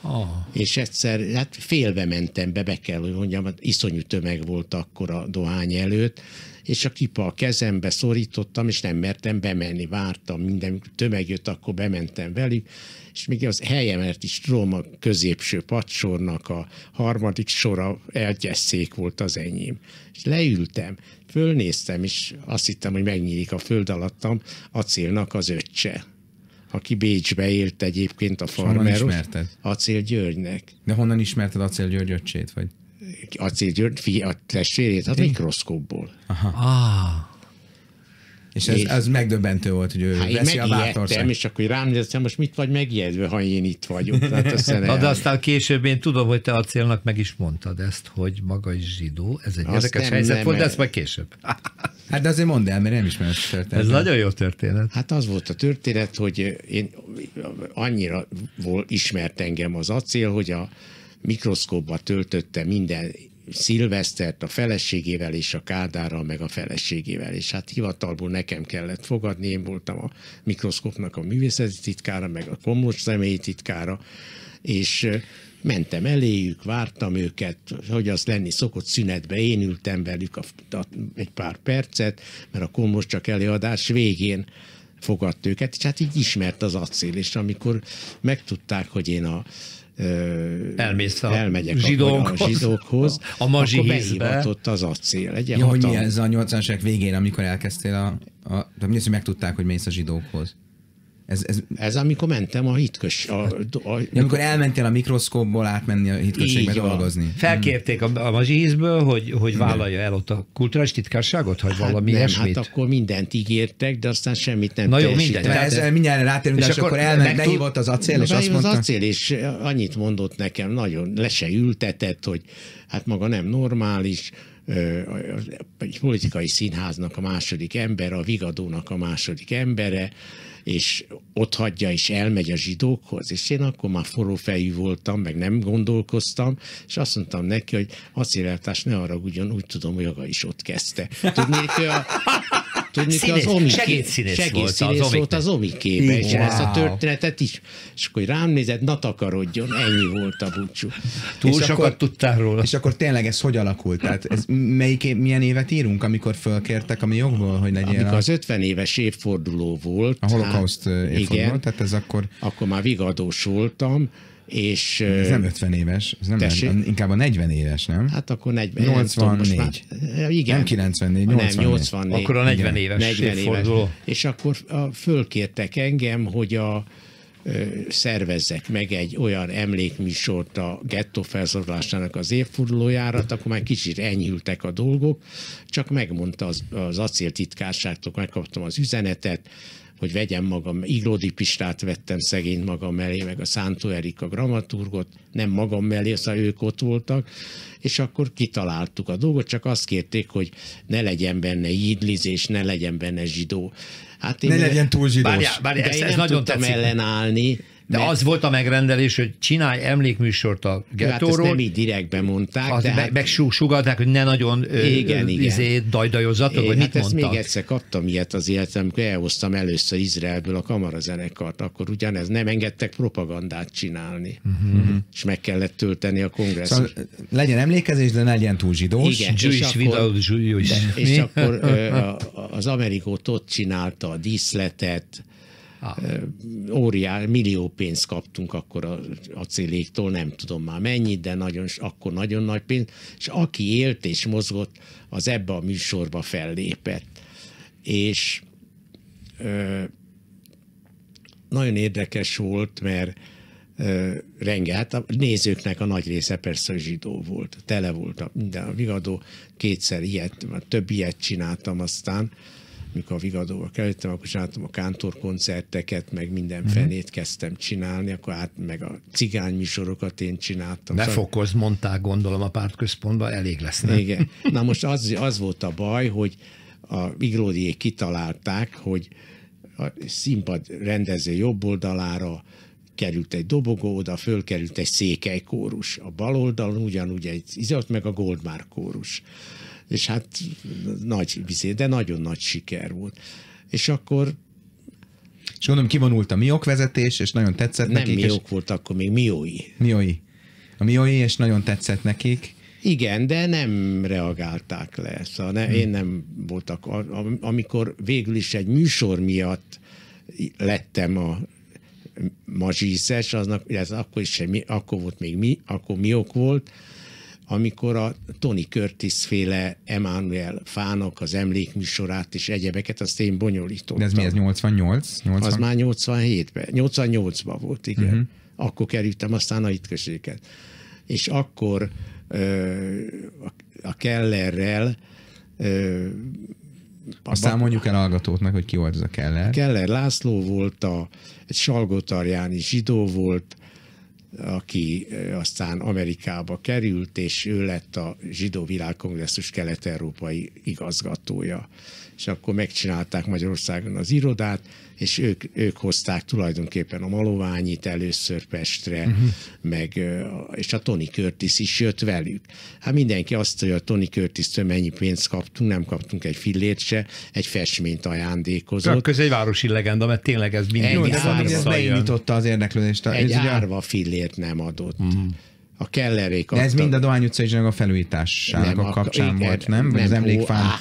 [SPEAKER 2] Aha. És egyszer, hát félbe mentem be, be kell, hogy mondjam, hát iszonyú tömeg volt akkor a dohány előtt, és a kipa a kezembe szorítottam, és nem mertem bemenni, vártam, minden tömeg jött, akkor bementem velük, és még az helyemért is tudom, a középső padsornak a harmadik sora elgyesszék volt az enyém. És leültem, fölnéztem, és azt hittem, hogy megnyílik a föld alattam acélnak az öccse aki Bécsbe élt egyébként a farmeros. Acél Györgynek. De honnan ismerted Acél György
[SPEAKER 3] öcsét, Vagy? Acél György fi, a testvérét, hát mikroszkópból. Aha. Ah.
[SPEAKER 1] És ez, ez megdöbbentő volt, hogy ő hát veszi a bátorság.
[SPEAKER 2] és akkor rám néztem, most mit vagy megijedve, ha én itt vagyok. Tehát aztán de
[SPEAKER 1] aztán később én tudom, hogy te acélnak meg is mondtad ezt, hogy maga is zsidó. Ez egy Azt érdekes nem, helyzet nem, volt, de ezt majd később. <laughs> Hát de azért mondd el, mert nem ismerem a történet. Ez nagyon
[SPEAKER 2] jó történet. Hát az volt a történet, hogy én annyira volt, ismert engem az acél, hogy a mikroszkóba töltötte minden szilvesztert a feleségével és a kádárral, meg a feleségével. És hát hivatalból nekem kellett fogadni, én voltam a mikroszkópnak a művészeti titkára, meg a komlós személyi titkára, és mentem eléjük, vártam őket, hogy az lenni szokott szünetbe, én ültem velük a, a, egy pár percet, mert a komos csak előadás végén fogadt őket, és hát így ismert az acél, és amikor megtudták, hogy én a, Elmész a elmegyek zsidókhoz, a zsidókhoz a mazsi hízbe. az acél. Egy ja, hogy mi ez
[SPEAKER 3] a 80 végén, amikor elkezdtél a, a, a mindegy, hogy megtudták, hogy mész a zsidókhoz. Ez, ez... ez amikor mentem a hitkös... A, a... Ja, amikor elmentél a mikroszkópból átmenni a hitkösségbe dolgozni. Felkérték
[SPEAKER 1] a, a mazsízből, hogy, hogy vállalja el ott a kulturális titkárságot, hogy hát valami nem, Hát
[SPEAKER 2] akkor mindent ígértek, de aztán semmit nem Na jó, mindent. Tehát ez, mindjárt rátérünk, és, és akkor elment, behívott az acél, és azt mondta... az acél, és annyit mondott nekem, nagyon le se ültetett, hogy hát maga nem normális, egy politikai színháznak a második ember, a Vigadónak a második embere, és ott hagyja, és elmegy a zsidókhoz, és én akkor már forró fejű voltam, meg nem gondolkoztam, és azt mondtam neki, hogy acéleltás ne arra ugyan, úgy tudom, hogy aga is ott kezdte. Tudnék, hogy a, Tudni, színész, az omiké, segédszínész, volt, az volt az omikébe, és ezt a történetet is. És akkor rám nézett, na takarodjon, ennyi volt a búcsú. Túl és sokat akkor,
[SPEAKER 3] tudtál róla. És akkor tényleg ez hogy alakult? Tehát ez melyik, milyen évet írunk, amikor fölkértek, ami jogból, hogy legyen? Amikor a... az
[SPEAKER 2] 50 éves évforduló volt. A holokauszt hát, eh, évforduló, igen,
[SPEAKER 3] tehát ez akkor...
[SPEAKER 2] Akkor már vigadós voltam, és, ez nem 50
[SPEAKER 3] éves, ez nem tessé... nem, inkább a 40 éves, nem? Hát akkor 40, 84. Nem tudom, már, igen. Nem 94, 84. Nem, 84.
[SPEAKER 2] Akkor a 40 igen. éves 40 évforduló. Éves. És akkor a, fölkértek engem, hogy a, szervezzek meg egy olyan emlékműsort a gettó felszabadulásának az évfordulójára, akkor már kicsit enyhültek a dolgok, csak megmondta az, az acéltitkárságtól, megkaptam az üzenetet, hogy vegyem magam, Iglódi Pistát vettem szegény magam mellé, meg a Szántó Erika dramaturgot, nem magam mellé, szóval ők ott voltak, és akkor kitaláltuk a dolgot, csak azt kérték, hogy ne legyen benne ídlizés,
[SPEAKER 1] ne legyen benne zsidó. Hát én ne legyen túl zsidós. Bárjá, bárjá, de én ez, ez nem nagyon tudtam tetszik. ellenállni, de az volt a megrendelés, hogy csinálj emlékműsort a hát gettóról. Hát nem így direktben mondták. de meg, hát... meg sugalták, hogy ne nagyon igen, ö, Izé, dajdajozzatok, vagy hát mit hát ezt mondtak? még
[SPEAKER 2] egyszer kaptam ilyet az életem, amikor elhoztam először Izraelből a kamarazenekart, akkor ugyanez nem engedtek propagandát csinálni. Uh-huh. És meg kellett tölteni a kongresszus. Szóval
[SPEAKER 3] legyen emlékezés, de ne legyen túl zsidós. Igen, Jewish és akkor, without Jewish. De, és akkor
[SPEAKER 2] <laughs> az Amerikót ott csinálta a díszletet, Ah. óriás, millió pénzt kaptunk akkor a, a céléktól, nem tudom már mennyit, de nagyon, akkor nagyon nagy pénz, és aki élt és mozgott, az ebbe a műsorba fellépett. És ö, nagyon érdekes volt, mert rengeteg, hát a nézőknek a nagy része persze zsidó volt, tele volt a, minden a vigadó, kétszer ilyet, több ilyet csináltam aztán, mikor a Vigadóba kerültem, akkor csináltam a Kántor koncerteket, meg minden mhm. fenét kezdtem csinálni, akkor hát meg a cigány műsorokat én csináltam. Ne szóval...
[SPEAKER 1] fokozz, mondták
[SPEAKER 2] gondolom a pártközpontban, elég lesz. Nem? Igen. Na most az, az volt a baj, hogy a Iglódiék kitalálták, hogy a színpad rendező jobb oldalára került egy dobogó, oda fölkerült egy székely kórus. A bal oldalon ugyanúgy egy izolt meg a Goldmark kórus és hát nagy bizé, de nagyon
[SPEAKER 3] nagy siker volt. És akkor és gondolom kivonult a miok vezetés, és nagyon tetszett nem nekik. Nem miok és...
[SPEAKER 2] volt akkor még, miói.
[SPEAKER 3] Miói. A miói, és nagyon tetszett nekik.
[SPEAKER 2] Igen, de nem reagálták le. Szóval ne, hmm. én nem voltak. Amikor végül is egy műsor miatt lettem a mazsíszes, aznak, ez akkor is semmi, akkor volt még mi, akkor miok volt, amikor a Tony Curtis féle Emmanuel Fának az emlékműsorát és egyebeket, azt én bonyolítottam. De
[SPEAKER 3] ez mi, ez 88? 80? Az már 87-ben, 88-ban
[SPEAKER 2] volt, igen. Uh-huh. Akkor kerültem aztán a hitköséket. És akkor
[SPEAKER 3] ö, a Kellerrel ö, a Aztán bak... mondjuk el hallgatóknak, hogy ki volt ez a Keller. Keller László volt, a, egy salgotarjáni
[SPEAKER 2] zsidó volt, aki aztán Amerikába került, és ő lett a Zsidó Világkongresszus kelet-európai igazgatója. És akkor megcsinálták Magyarországon az irodát, és ők, ők hozták tulajdonképpen a Maloványit először Pestre, uh-huh. meg, és a Tony Curtis is jött velük. Hát mindenki azt, hogy a Tony Curtis-től mennyi pénzt kaptunk, nem kaptunk egy fillét se, egy festményt ajándékozott. Csak
[SPEAKER 1] ez egy városi legenda, mert tényleg ez mindig Egy árva, ez beindította
[SPEAKER 3] az érdeklődést. Egy ez árva
[SPEAKER 2] fillét miért nem adott. Mm.
[SPEAKER 3] A kellerék De ez mind a Dohány utcai a felújításának a kapcsán a, volt, nem? nem az emlékfán. Ó, ah.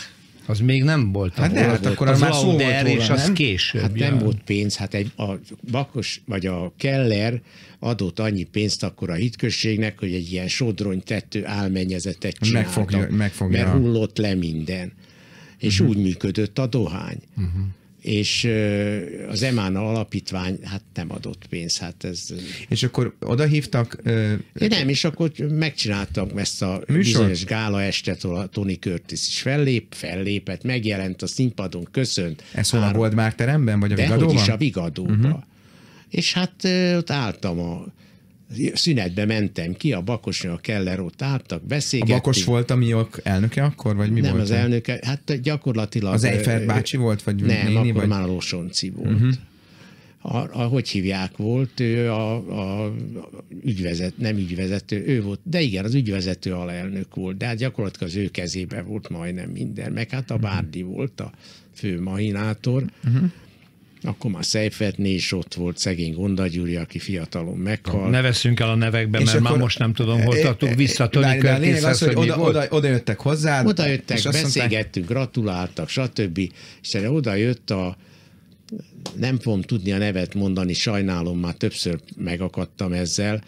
[SPEAKER 3] az még nem volt.
[SPEAKER 2] Hát de hát akkor az már szó volt róla, és az nem? később. Hát jön. nem volt pénz, hát egy, a Bakos vagy a Keller adott annyi pénzt akkor a hitközségnek, hogy egy ilyen sodrony tettő álmenyezetet csináltak. Megfogja, megfogja. Mert hullott le minden. És uh-huh. úgy működött a dohány. Uh-huh és az Emána alapítvány hát nem adott pénzt. Hát ez...
[SPEAKER 3] És akkor oda hívtak? Ö... Nem,
[SPEAKER 2] és akkor megcsináltam ezt a műsor? bizonyos gála estet, ahol Tony Curtis is fellép, fellépett, megjelent a színpadon, köszönt. Ez
[SPEAKER 3] hol volt már teremben,
[SPEAKER 2] vagy a Vigadóban? is a Vigadóban.
[SPEAKER 3] Uh-huh. És
[SPEAKER 2] hát ott álltam a szünetbe mentem ki, a Bakosra, a Keller ott álltak, beszélgettünk. A Bakos volt
[SPEAKER 3] a miok elnöke akkor, vagy mi Nem, volt? Nem, az
[SPEAKER 2] elnöke, hát gyakorlatilag... Az Eiffert bácsi volt, vagy Nem, néni, akkor vagy? már a Losonci volt. Uh-huh. A, a, hogy hívják volt, ő a, a ügyvezet, nem ügyvezető, ő volt, de igen, az ügyvezető alelnök volt, de hát gyakorlatilag az ő kezében volt majdnem minden, meg hát a Bárdi mhm. uh-huh. volt a fő mahinátor, uh-huh akkor már Szejfetné is ott volt szegény Gonda Gyuri, aki fiatalon meghalt. Ne
[SPEAKER 1] veszünk el a nevekbe, mert már most nem tudom, e, hol e, tartunk e, vissza Tony Curtishez, az, hogy oda, oda,
[SPEAKER 2] oda, jöttek hozzá. Oda jöttek, beszélgettünk, mondták... gratuláltak, stb. És erre oda jött a nem fogom tudni a nevet mondani, sajnálom, már többször megakadtam ezzel,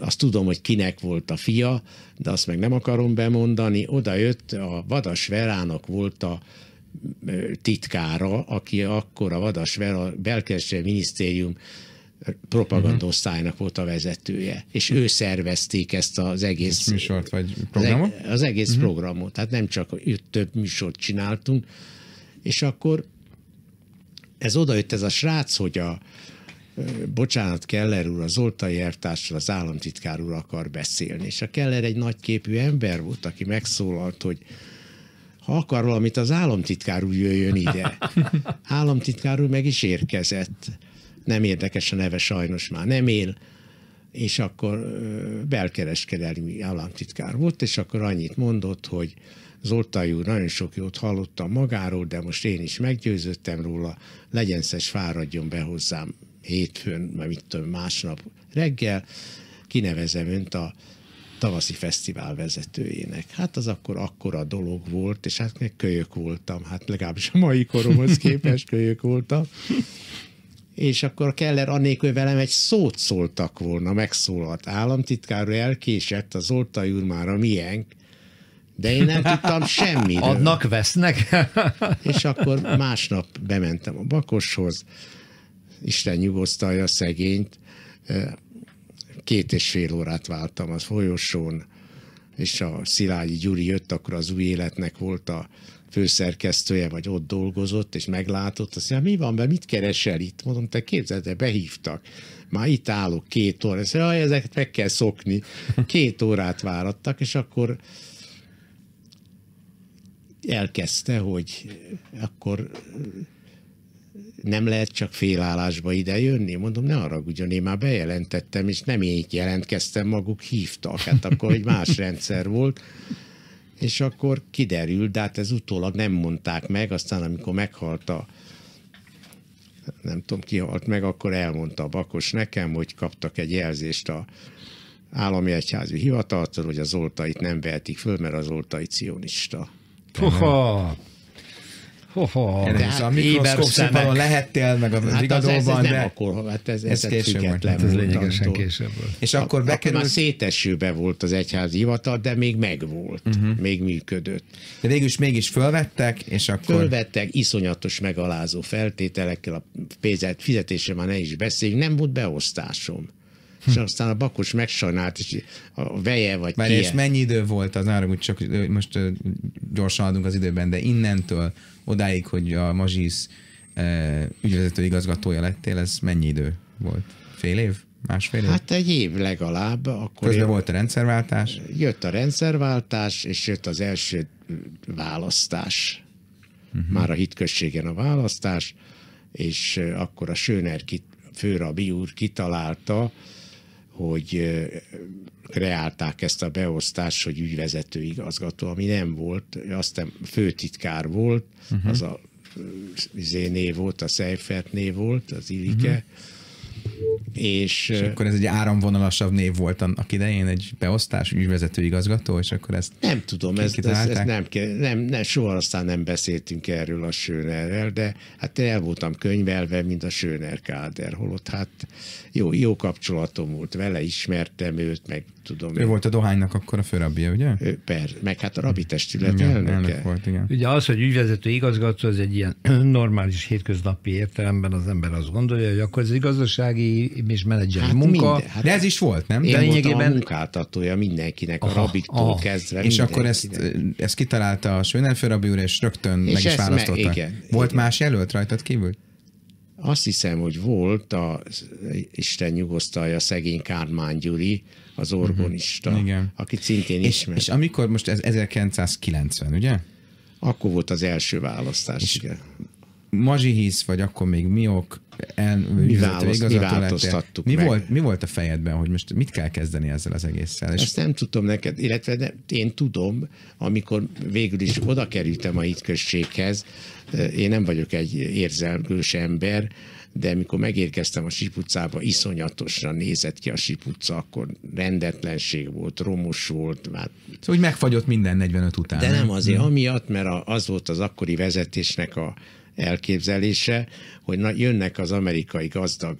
[SPEAKER 2] azt tudom, hogy kinek volt a fia, de azt meg nem akarom bemondani, oda jött a Vadas Verának volt a titkára, aki akkor a Vadas a minisztérium propagandosztálynak volt a vezetője, és ő szervezték ezt az egész Ezt műsort, vagy programot? Az, egész uh-huh. programot, tehát nem csak több műsort csináltunk, és akkor ez odajött ez a srác, hogy a bocsánat, Keller úr, az Zoltai Ertársra, az államtitkár úr akar beszélni, és a Keller egy nagyképű ember volt, aki megszólalt, hogy ha akar valamit, az államtitkár úr jöjjön ide. <laughs> Államtitkár úr meg is érkezett. Nem érdekes a neve sajnos már, nem él és akkor belkereskedelmi államtitkár volt, és akkor annyit mondott, hogy Zoltán úr, nagyon sok jót hallottam magáról, de most én is meggyőződtem róla, legyen szes, fáradjon be hozzám hétfőn, mert mit tudom, másnap reggel, kinevezem önt a tavaszi fesztivál vezetőjének. Hát az akkor akkora dolog volt, és hát meg kölyök voltam, hát legalábbis a mai koromhoz <laughs> képest kölyök voltam. És akkor a Keller annélkül velem egy szót szóltak volna, megszólalt államtitkár, elkésett, az Zolta úr már a miénk, de én nem tudtam semmit. Adnak,
[SPEAKER 1] vesznek. <laughs>
[SPEAKER 2] és akkor másnap bementem a Bakoshoz, Isten nyugosztalja szegényt, két és fél órát váltam a folyosón, és a Szilágyi Gyuri jött, akkor az új életnek volt a főszerkesztője, vagy ott dolgozott, és meglátott, azt mondja, mi van be, mit keresel itt? Mondom, te képzeld, de behívtak. Már itt állok két óra, azt mondja, ezeket meg kell szokni. Két órát várattak, és akkor elkezdte, hogy akkor nem lehet csak félállásba idejönni? Mondom, ne haragudjon, én már bejelentettem, és nem én jelentkeztem, maguk hívtak. Hát akkor egy más <laughs> rendszer volt. És akkor kiderült, de hát ez utólag nem mondták meg, aztán amikor meghalt a nem tudom ki halt meg, akkor elmondta a Bakos nekem, hogy kaptak egy jelzést a állami egyházi hivataltól, hogy az oltait nem vehetik föl, mert az oltai cionista. Puha!
[SPEAKER 1] Hoho, a hát lehettél, meg a hát ez, de... akkor, hát ez, ez, ez később volt. Hát ez lényegesen később volt.
[SPEAKER 2] És akkor, bekerült... Akkor szétesőbe volt az egyház hivatal, de még megvolt, uh-huh. még működött. De végül is mégis fölvettek, és akkor... Fölvettek, iszonyatos megalázó feltételekkel, a pénzet, fizetésre már ne is beszéljünk, nem volt beosztásom és aztán a Bakos megsajnált, és a veje vagy Már és mennyi
[SPEAKER 3] idő volt az ára, hogy csak most gyorsan adunk az időben, de innentől odáig, hogy a Mazsisz ügyvezető igazgatója lettél, ez mennyi idő volt? Fél év? Másfél év? Hát
[SPEAKER 2] egy év legalább. Akkor Közben
[SPEAKER 3] volt a rendszerváltás? Jött a
[SPEAKER 2] rendszerváltás, és jött az első választás. Uh-huh. Már a hitközségen a választás, és akkor a Söner főrabi úr kitalálta, hogy kreálták ezt a beosztást, hogy ügyvezető igazgató, ami nem volt, aztán főtitkár volt, uh-huh. az a izé név volt, a Seifert név volt, az Ilike, uh-huh és, és akkor
[SPEAKER 3] ez egy áramvonalasabb név volt annak idején, egy beosztás, ügyvezető igazgató, és akkor ezt Nem tudom, ez, ez, ez
[SPEAKER 2] nem, nem, nem, soha aztán nem beszéltünk erről a Schönerrel, de hát el voltam könyvelve, mint a Schöner káder, holott hát jó, jó kapcsolatom volt vele, ismertem őt, meg tudom. Ő én. volt a
[SPEAKER 3] dohánynak akkor a főrabbi, ugye?
[SPEAKER 2] Persze, per, meg hát a rabbi testület igen, elnöke. elnök volt, igen.
[SPEAKER 1] Ugye az, hogy ügyvezető igazgató, az egy ilyen <clears throat> normális hétköznapi értelemben az ember azt gondolja, hogy akkor ez igazgatósági és menedzseri hát munka. Minden, hát De ez is volt, nem? De lényegében... a
[SPEAKER 3] munkáltatója mindenkinek, aha, a rabiktól aha. kezdve. És akkor ezt, ezt kitalálta a Schöner főrabbi úr, és rögtön és meg is választotta. Me, igen, volt igen. más jelölt rajtad kívül? Azt hiszem, hogy volt a
[SPEAKER 2] Isten nyugosztalja szegény Kármán Gyuri, az mhm. orgonista, uh-huh. aki szintén és, ismer. És
[SPEAKER 3] amikor most ez 1990, ugye? Akkor volt az első választás. És igen mazsihisz, vagy akkor még miok, el, mi, mi változtattuk mi meg. Volt, mi volt a fejedben, hogy most mit kell kezdeni ezzel az egésszel? Ezt nem tudom neked, illetve
[SPEAKER 2] nem, én tudom, amikor végül is oda kerültem a hitközséghez, eh, én nem vagyok egy érzelgős ember, de amikor megérkeztem a sipucába, iszonyatosan nézett ki a sipuca, akkor rendetlenség volt, romos volt. Már... Hát-
[SPEAKER 3] szóval hogy megfagyott minden 45 után. De nem, nem azért,
[SPEAKER 2] amiatt, mert az volt az akkori vezetésnek a, elképzelése, hogy na, jönnek az amerikai gazdag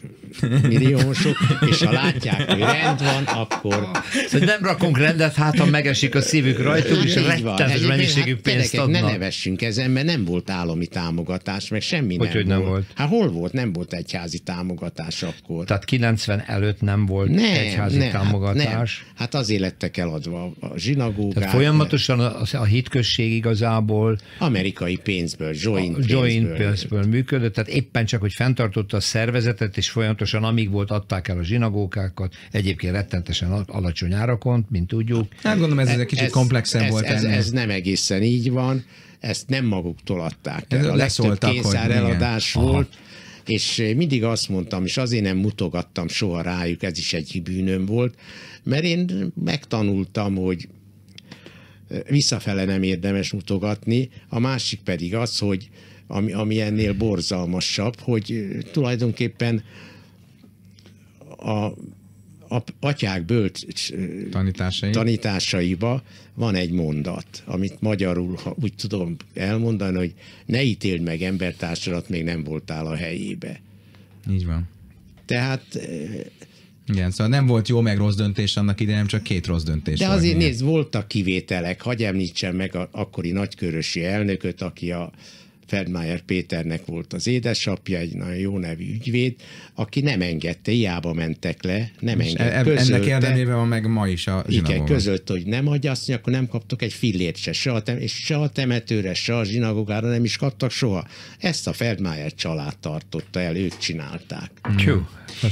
[SPEAKER 2] milliómosok, és ha látják, hogy rend van, akkor... Szóval nem rakunk rendet, hát ha megesik
[SPEAKER 1] a szívük rajtuk, és rettenetes mennyiségű hát, pénzt adnak. Ne
[SPEAKER 2] nevessünk ezen, mert nem volt állami támogatás, meg semmi hogy nem, hogy volt. nem volt. Hát hol volt? Nem volt egyházi támogatás akkor. Tehát
[SPEAKER 1] 90 előtt nem volt nem, egyházi nem, támogatás. Hát, nem.
[SPEAKER 2] hát azért lettek eladva a zsinagógák. Tehát
[SPEAKER 1] folyamatosan a, a hitközség igazából... Amerikai pénzből, joint, a, joint in működött, tehát éppen csak, hogy fenntartotta a szervezetet, és folyamatosan amíg volt, adták el a zsinagókákat, egyébként rettentesen alacsony árakon, mint tudjuk. Hát gondolom ez, ez egy kicsit ez, komplexen ez, volt. Ez, ez nem egészen így van, ezt nem maguktól adták el. A
[SPEAKER 3] legtöbb eladás
[SPEAKER 2] volt, Aha és mindig azt mondtam, és azért nem mutogattam soha rájuk, ez is egy bűnöm volt, mert én megtanultam, hogy visszafele nem érdemes mutogatni, a másik pedig az, hogy ami, ami ennél borzalmasabb, hogy tulajdonképpen a a atyák bölt Tanításai. tanításaiba van egy mondat, amit magyarul ha úgy tudom elmondani, hogy ne ítéld meg embertársadat, még nem voltál a helyébe. Így van. Tehát
[SPEAKER 3] igen, szóval nem volt jó meg rossz döntés annak idején, csak két rossz döntés. De azért nézd,
[SPEAKER 2] voltak kivételek, hagyj említsen meg a akkori nagykörösi elnököt, aki a, Feldmayer Péternek volt az édesapja, egy nagyon jó nevű ügyvéd, aki nem engedte, hiába mentek le, nem engedte. E- e- közölte, ennek érdemében
[SPEAKER 3] van meg ma is a zsinagóga. Igen, Közölt, hogy nem adja,
[SPEAKER 2] azt mondja, akkor nem kaptok egy fillért se, se a, tem- és se a temetőre, se a zsinagógára nem is kaptak soha. Ezt a Feldmayer család tartotta el, ők csinálták.
[SPEAKER 1] Csú, mhm.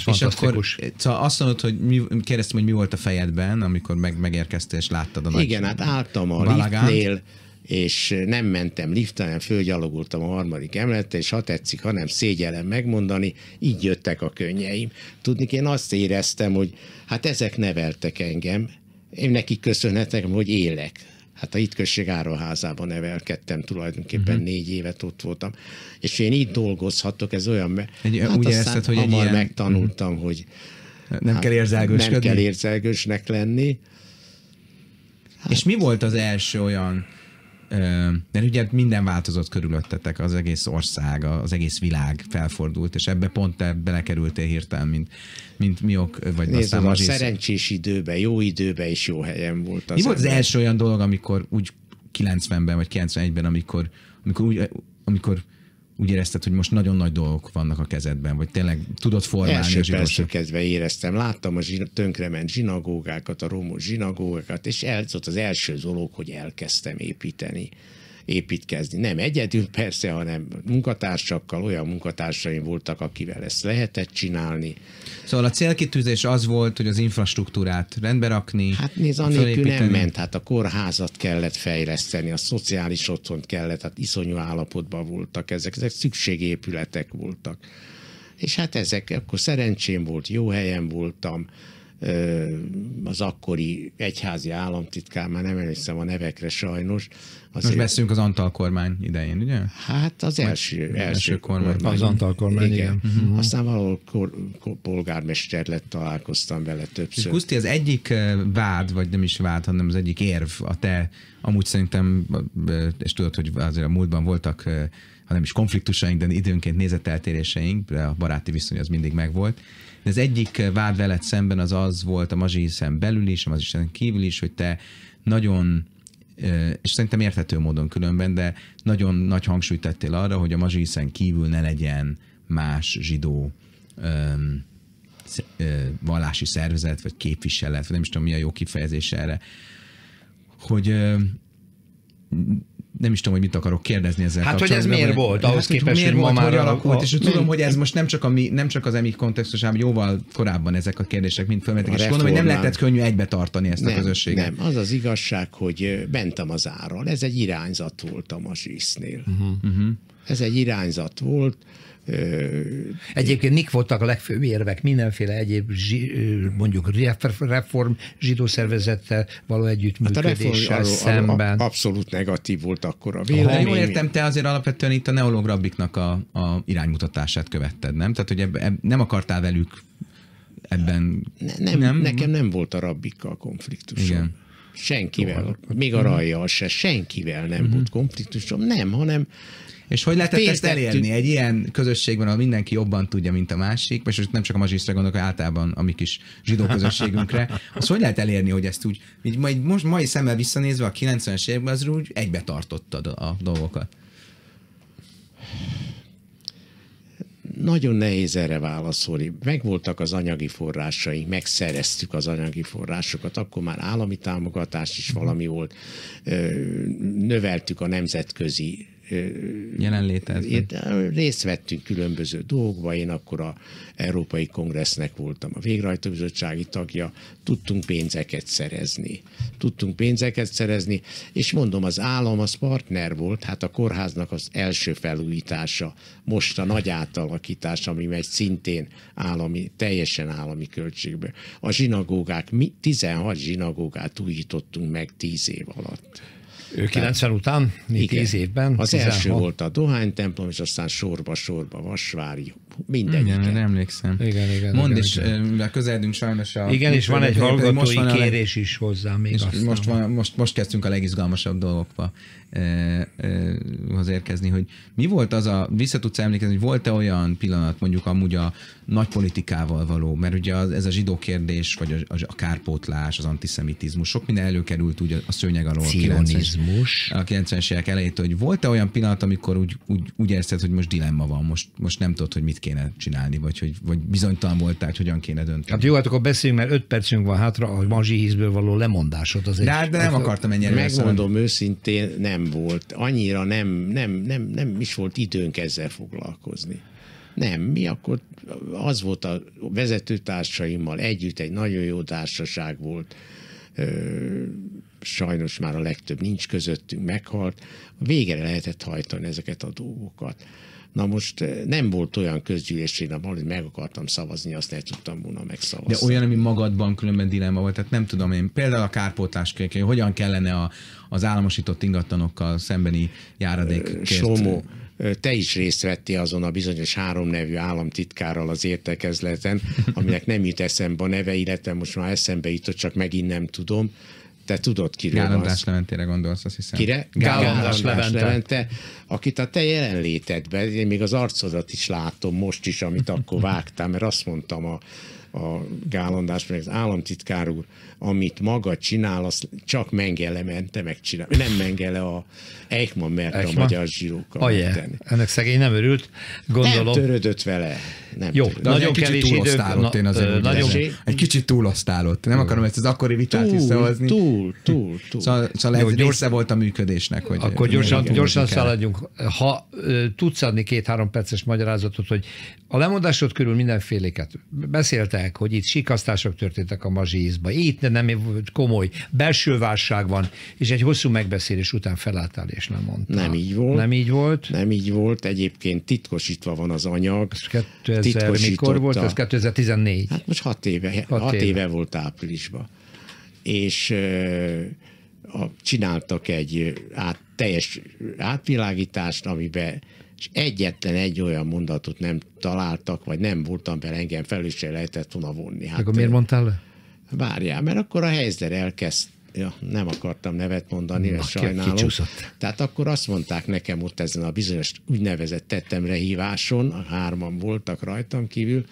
[SPEAKER 1] mm. és akkor
[SPEAKER 3] szóval azt mondod, hogy mi, kérdeztem, hogy mi volt a fejedben, amikor meg, megérkeztél és láttad a nagy Igen, hát álltam a liftnél,
[SPEAKER 2] és nem mentem lift, hanem fölgyalogultam a harmadik emeletre, és ha tetszik, hanem szégyellem megmondani, így jöttek a könnyeim. Tudni, én azt éreztem, hogy hát ezek neveltek engem, én nekik köszönhetem, hogy élek. Hát a Itkösség áruházában nevelkedtem tulajdonképpen, uh-huh. négy évet ott voltam. És én így dolgozhatok, ez olyan... Egy, hát úgy aztán érezted, hogy hamar ilyen... megtanultam, uh-huh. hogy...
[SPEAKER 3] Nem hát, kell érzelgősködni. Nem kell
[SPEAKER 2] érzelgősnek lenni.
[SPEAKER 3] Hát, és mi volt az első olyan mert ugye minden változott körülöttetek, az egész ország, az egész világ felfordult, és ebbe pont te belekerültél hirtelen, mint, mint miok, vagy Nézd, aztán az szerencsés
[SPEAKER 2] időben, jó időben és jó helyen volt. Az Mi volt az első
[SPEAKER 3] olyan dolog, amikor úgy 90-ben vagy 91-ben, amikor, amikor, úgy, amikor úgy érezted, hogy most nagyon nagy dolgok vannak a kezedben, vagy tényleg tudod formálni Első a zsidóságot?
[SPEAKER 2] kezdve éreztem, láttam a zsina, tönkrement zsinagógákat, a romos zsinagógákat, és ez volt az első dolog, hogy elkezdtem építeni építkezni. Nem egyedül persze, hanem munkatársakkal, olyan munkatársaim voltak, akivel ezt lehetett csinálni. Szóval a
[SPEAKER 3] célkitűzés az volt, hogy az infrastruktúrát rendbe rakni. Hát
[SPEAKER 2] nézd, anélkül nem ment, hát a kórházat kellett fejleszteni, a szociális otthont kellett, hát iszonyú állapotban voltak ezek, ezek szükségépületek voltak. És hát ezek, akkor szerencsém volt, jó helyen voltam, az akkori egyházi államtitkár, már nem
[SPEAKER 3] emlékszem a nevekre sajnos. Azért... Most beszélünk az Antal kormány idején, ugye? Hát az első, első, első kormány. Az Antal kormány, igen. igen. Uh-huh. Aztán
[SPEAKER 2] valahol kor, kor,
[SPEAKER 3] polgármester
[SPEAKER 2] lett, találkoztam vele többször. Kuszti,
[SPEAKER 3] az egyik eh, vád, vagy nem is vád, hanem az egyik érv a te, amúgy szerintem, eh, és tudod, hogy azért a múltban voltak, eh, hanem is konfliktusaink, de időnként nézeteltéréseink, de a baráti viszony az mindig megvolt de az egyik vád veled szemben az az volt a mazsiszen belül is, a mazsiszen kívül is, hogy te nagyon és szerintem érthető módon különben, de nagyon nagy hangsúlyt tettél arra, hogy a mazsiszen kívül ne legyen más zsidó öm, vallási szervezet, vagy képviselet, vagy nem is tudom, mi a jó kifejezés erre, hogy nem is tudom, hogy mit akarok kérdezni ezzel Hát, hogy ez miért volt, ahhoz hát, képest, hogy ma már alakult, és tudom, hogy ez most nem csak, a mi, nem csak az emi kontextusában, jóval korábban ezek a kérdések mind felmertek, és gondolom, hogy nem lehetett könnyű egybe tartani ezt nem, a közösséget. Nem, az
[SPEAKER 2] az igazság, hogy bentem az árral, ez egy irányzat volt a Masisznél.
[SPEAKER 1] Uh-huh. Mhm. Ez egy irányzat volt, Egyébként mik voltak a legfőbb érvek? Mindenféle egyéb zsi, mondjuk reform zsidó szervezettel való hát együttműködéssel hát szemben.
[SPEAKER 3] Abszolút negatív volt akkor a vélemény. Jó értem, te azért alapvetően itt a neológ a, a iránymutatását követted, nem? Tehát, hogy ebbe, ebbe, nem akartál velük ebben... Ne, nem, nem, nekem
[SPEAKER 2] nem volt a rabbikkal konfliktusom. Igen. Senkivel, Jó,
[SPEAKER 3] hát- még a rajjal se, senkivel nem uh-huh. volt konfliktusom, nem, hanem és hogy lehetett ezt elérni egy ilyen közösségben, ahol mindenki jobban tudja, mint a másik, és nem csak a mazsisztra gondolok, általában a mi kis zsidó közösségünkre, azt hogy lehet elérni, hogy ezt úgy, így majd most mai szemmel visszanézve a 90-es években, az úgy egybe tartottad a dolgokat? Nagyon nehéz erre válaszolni. Megvoltak az anyagi
[SPEAKER 2] forrásaink, megszereztük az anyagi forrásokat, akkor már állami támogatás is valami volt, növeltük a nemzetközi jelenlétedben? Részt vettünk különböző dolgokba, én akkor a Európai Kongressznek voltam a végrehajtóbizottsági tagja, tudtunk pénzeket szerezni. Tudtunk pénzeket szerezni, és mondom, az állam az partner volt, hát a kórháznak az első felújítása, most a nagy átalakítás, ami megy szintén állami, teljesen állami költségbe. A zsinagógák, mi 16 zsinagógát újítottunk meg 10
[SPEAKER 3] év alatt.
[SPEAKER 1] Ő 90 után, még 10 évben. Az 16. első volt
[SPEAKER 2] a Dohány templom, és aztán sorba-sorba Vasvári,
[SPEAKER 3] Mindegy. Igen, igen. emlékszem. Igen, igen. Mondd, igen, és igen. mivel közeledünk sajnos a... Igen, és van egy hallgatói most van kérés leg... is hozzá még és aztán. Most, van, most, most kezdtünk a legizgalmasabb dolgokba e, e, érkezni, hogy mi volt az a, vissza tudsz emlékezni, hogy volt-e olyan pillanat mondjuk amúgy a nagy politikával való, mert ugye az, ez a zsidó kérdés, vagy a, a, a kárpótlás, az antiszemitizmus, sok minden előkerült úgy a, a szőnyeg alól. Cionizmus. A 90-es évek elejétől, hogy volt-e olyan pillanat, amikor úgy, úgy, úgy érzed, hogy most dilemma van, most, most nem tudod, hogy mit kéne csinálni, vagy, hogy, vagy bizonytalan voltál, hogy hogyan kéne
[SPEAKER 1] dönteni. Hát jó, hát akkor beszéljünk, mert öt percünk van hátra a mazsi hízből való lemondásod azért. De, hát, de nem akartam ennyire Megmondom
[SPEAKER 2] szóval. őszintén, nem volt. Annyira nem, nem, nem, nem is volt időnk ezzel foglalkozni. Nem, mi akkor az volt a vezetőtársaimmal együtt, egy nagyon jó társaság volt sajnos már a legtöbb nincs közöttünk, meghalt, végre lehetett hajtani ezeket a dolgokat. Na most eh, nem volt olyan közgyűlési nap, hogy meg akartam szavazni, azt nem tudtam volna
[SPEAKER 3] megszavazni. De olyan, ami magadban különben dilemma volt, tehát nem tudom én, például a kárpótlás hogy hogyan kellene a, az államosított ingatlanokkal szembeni járadék eh, Somó, eh, te is
[SPEAKER 2] részt vettél azon a bizonyos három nevű államtitkárral az értekezleten, aminek nem jut eszembe a neve, illetve most már eszembe jutott, csak megint nem tudom te tudod, kiről Gál András
[SPEAKER 3] Leventére gondolsz, azt hiszem. Kire? Gál, Gál András Levente. Levente.
[SPEAKER 2] Akit a te jelenlétedben, én még az arcodat is látom most is, amit akkor <laughs> vágtam, mert azt mondtam a, a Gál András, meg az államtitkár úr, amit maga csinál, azt csak Mengele mente megcsinál. Nem Mengele, a Eichmann mert Eichmann? a magyar zsírókkal oh, yeah.
[SPEAKER 1] Ennek szegény nem örült, gondolom. Nem
[SPEAKER 2] törődött vele. Nem Jó, törődött. nagyon egy kicsit túlosztál ott, én azért
[SPEAKER 3] nagyon... Egy kicsit túlosztál ott. Nem akarom ezt az akkori vitát túl, visszahozni.
[SPEAKER 1] Túl, túl, <laughs> túl. Szóval, szóval Jó, gyors... része volt a
[SPEAKER 3] működésnek. Hogy akkor gyorsan, gyorsan szaladjunk.
[SPEAKER 1] Ha tudsz adni két-három perces magyarázatot, hogy a lemondásod körül mindenféléket beszéltek, hogy itt sikasztások történtek a mazsízba, itt de nem komoly. Belső válság van, és egy hosszú megbeszélés után felálltál, és nem mondta.
[SPEAKER 2] Nem így volt. Nem így volt. Nem így volt, egyébként titkosítva van az anyag. Ez 2000, mikor volt? Ez
[SPEAKER 1] 2014. Hát
[SPEAKER 2] most hat éve, hat, hat éve. éve volt áprilisban. És a, csináltak egy át, teljes átvilágítást, amiben és egyetlen egy olyan mondatot nem találtak, vagy nem voltam bele, engem felül lehetett volna vonni. Hát, Akkor miért mondtál le? várjál, mert akkor a helyzet elkezd ja, nem akartam nevet mondani, Na, sajnálom. Kicsúszott. Tehát akkor azt mondták nekem ott ezen a bizonyos úgynevezett tettemre híváson, a hárman voltak rajtam kívül,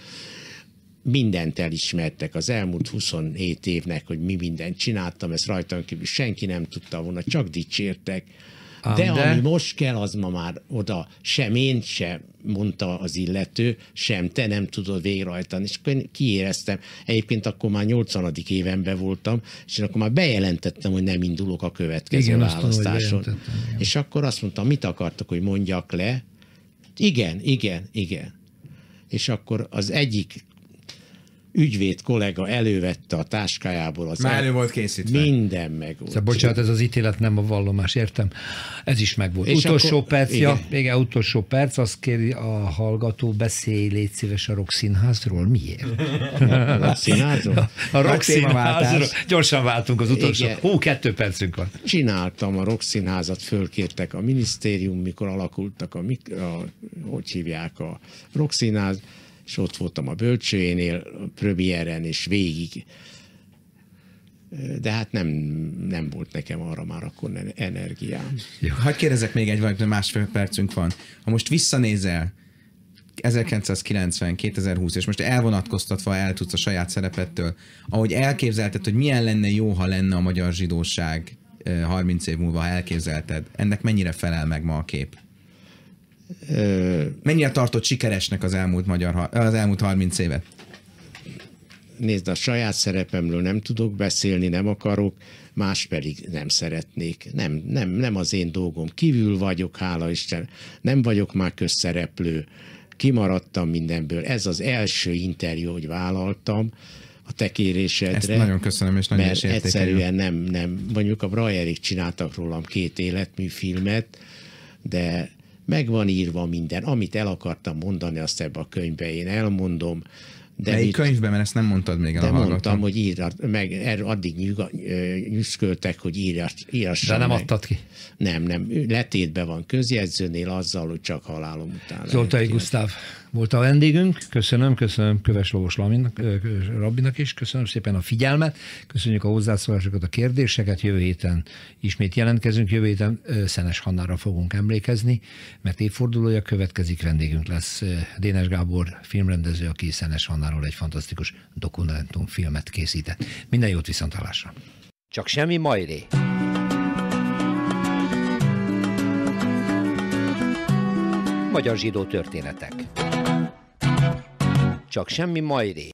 [SPEAKER 2] mindent elismertek az elmúlt 27 évnek, hogy mi mindent csináltam, ezt rajtam kívül senki nem tudta volna, csak dicsértek. De, de ami most kell, az ma már oda sem én, sem mondta az illető, sem te nem tudod végrehajtani. És akkor én kiéreztem. Egyébként akkor már 80. évenben voltam, és én akkor már bejelentettem, hogy nem indulok a következő igen, választáson. Tudom, és akkor azt mondtam, mit akartak, hogy mondjak le? Igen, igen, igen. És akkor az egyik ügyvéd kollega elővette a táskájából az... Már el... volt készítve. Minden meg szóval volt. Szóval, bocsánat,
[SPEAKER 1] ez az ítélet nem a vallomás, értem. Ez is meg volt. És utolsó akkor, perc, igen. Ja, igen, utolsó perc, azt kéri a hallgató, beszélj, légy szíves a Színházról. Miért? <laughs> A színházról? A Színházról. Gyorsan váltunk az utolsó. Igen. Hú, kettő percünk van.
[SPEAKER 2] Csináltam a Színházat, fölkértek a minisztérium, mikor alakultak a, a hogy hívják a Színház és ott voltam a bölcsőjénél, a premieren, és végig. De hát nem, nem volt nekem arra már akkor energiám.
[SPEAKER 3] Jó, hadd kérdezek még egy valamit, más másfél percünk van. Ha most visszanézel, 1990-2020, és most elvonatkoztatva el tudsz a saját szerepettől, ahogy elképzelted, hogy milyen lenne jó, ha lenne a magyar zsidóság 30 eh, év múlva, ha elképzelted, ennek mennyire felel meg ma a kép? Mennyire tartott sikeresnek az elmúlt, magyar, az elmúlt 30 évet?
[SPEAKER 2] Nézd, a saját szerepemről nem tudok beszélni, nem akarok, más pedig nem szeretnék. Nem, nem, nem az én dolgom. Kívül vagyok, hála Isten. Nem vagyok már közszereplő. Kimaradtam mindenből. Ez az első interjú, hogy vállaltam a te kérésedre. Ezt nagyon
[SPEAKER 3] köszönöm, és nagyon mert is egyszerűen
[SPEAKER 2] nem, nem. Mondjuk a Brajerik csináltak rólam két életműfilmet, de meg van írva minden. Amit el akartam mondani, azt ebbe a könyvbe én elmondom. De Melyik mit, könyvben, mert ezt nem mondtad még de a De hallgatom. mondtam, hogy írat, meg er, addig nyuga, nyüszköltek, hogy írat, írassam De nem meg. adtad ki? Nem, nem. Letétben van közjegyzőnél azzal, hogy csak halálom
[SPEAKER 1] után. Zoltai Gusztáv. Ki volt a vendégünk. Köszönöm, köszönöm Köves Lovos Laminnak, Rabbinak is, köszönöm szépen a figyelmet, köszönjük a hozzászólásokat, a kérdéseket. Jövő héten ismét jelentkezünk, jövő héten Szenes Hannára fogunk emlékezni, mert évfordulója következik, vendégünk lesz Dénes Gábor filmrendező, aki Szenes Hannáról egy fantasztikus dokumentumfilmet készített. Minden jót hallásra. Csak semmi majré! magyar zsidó történetek csak semmi majré.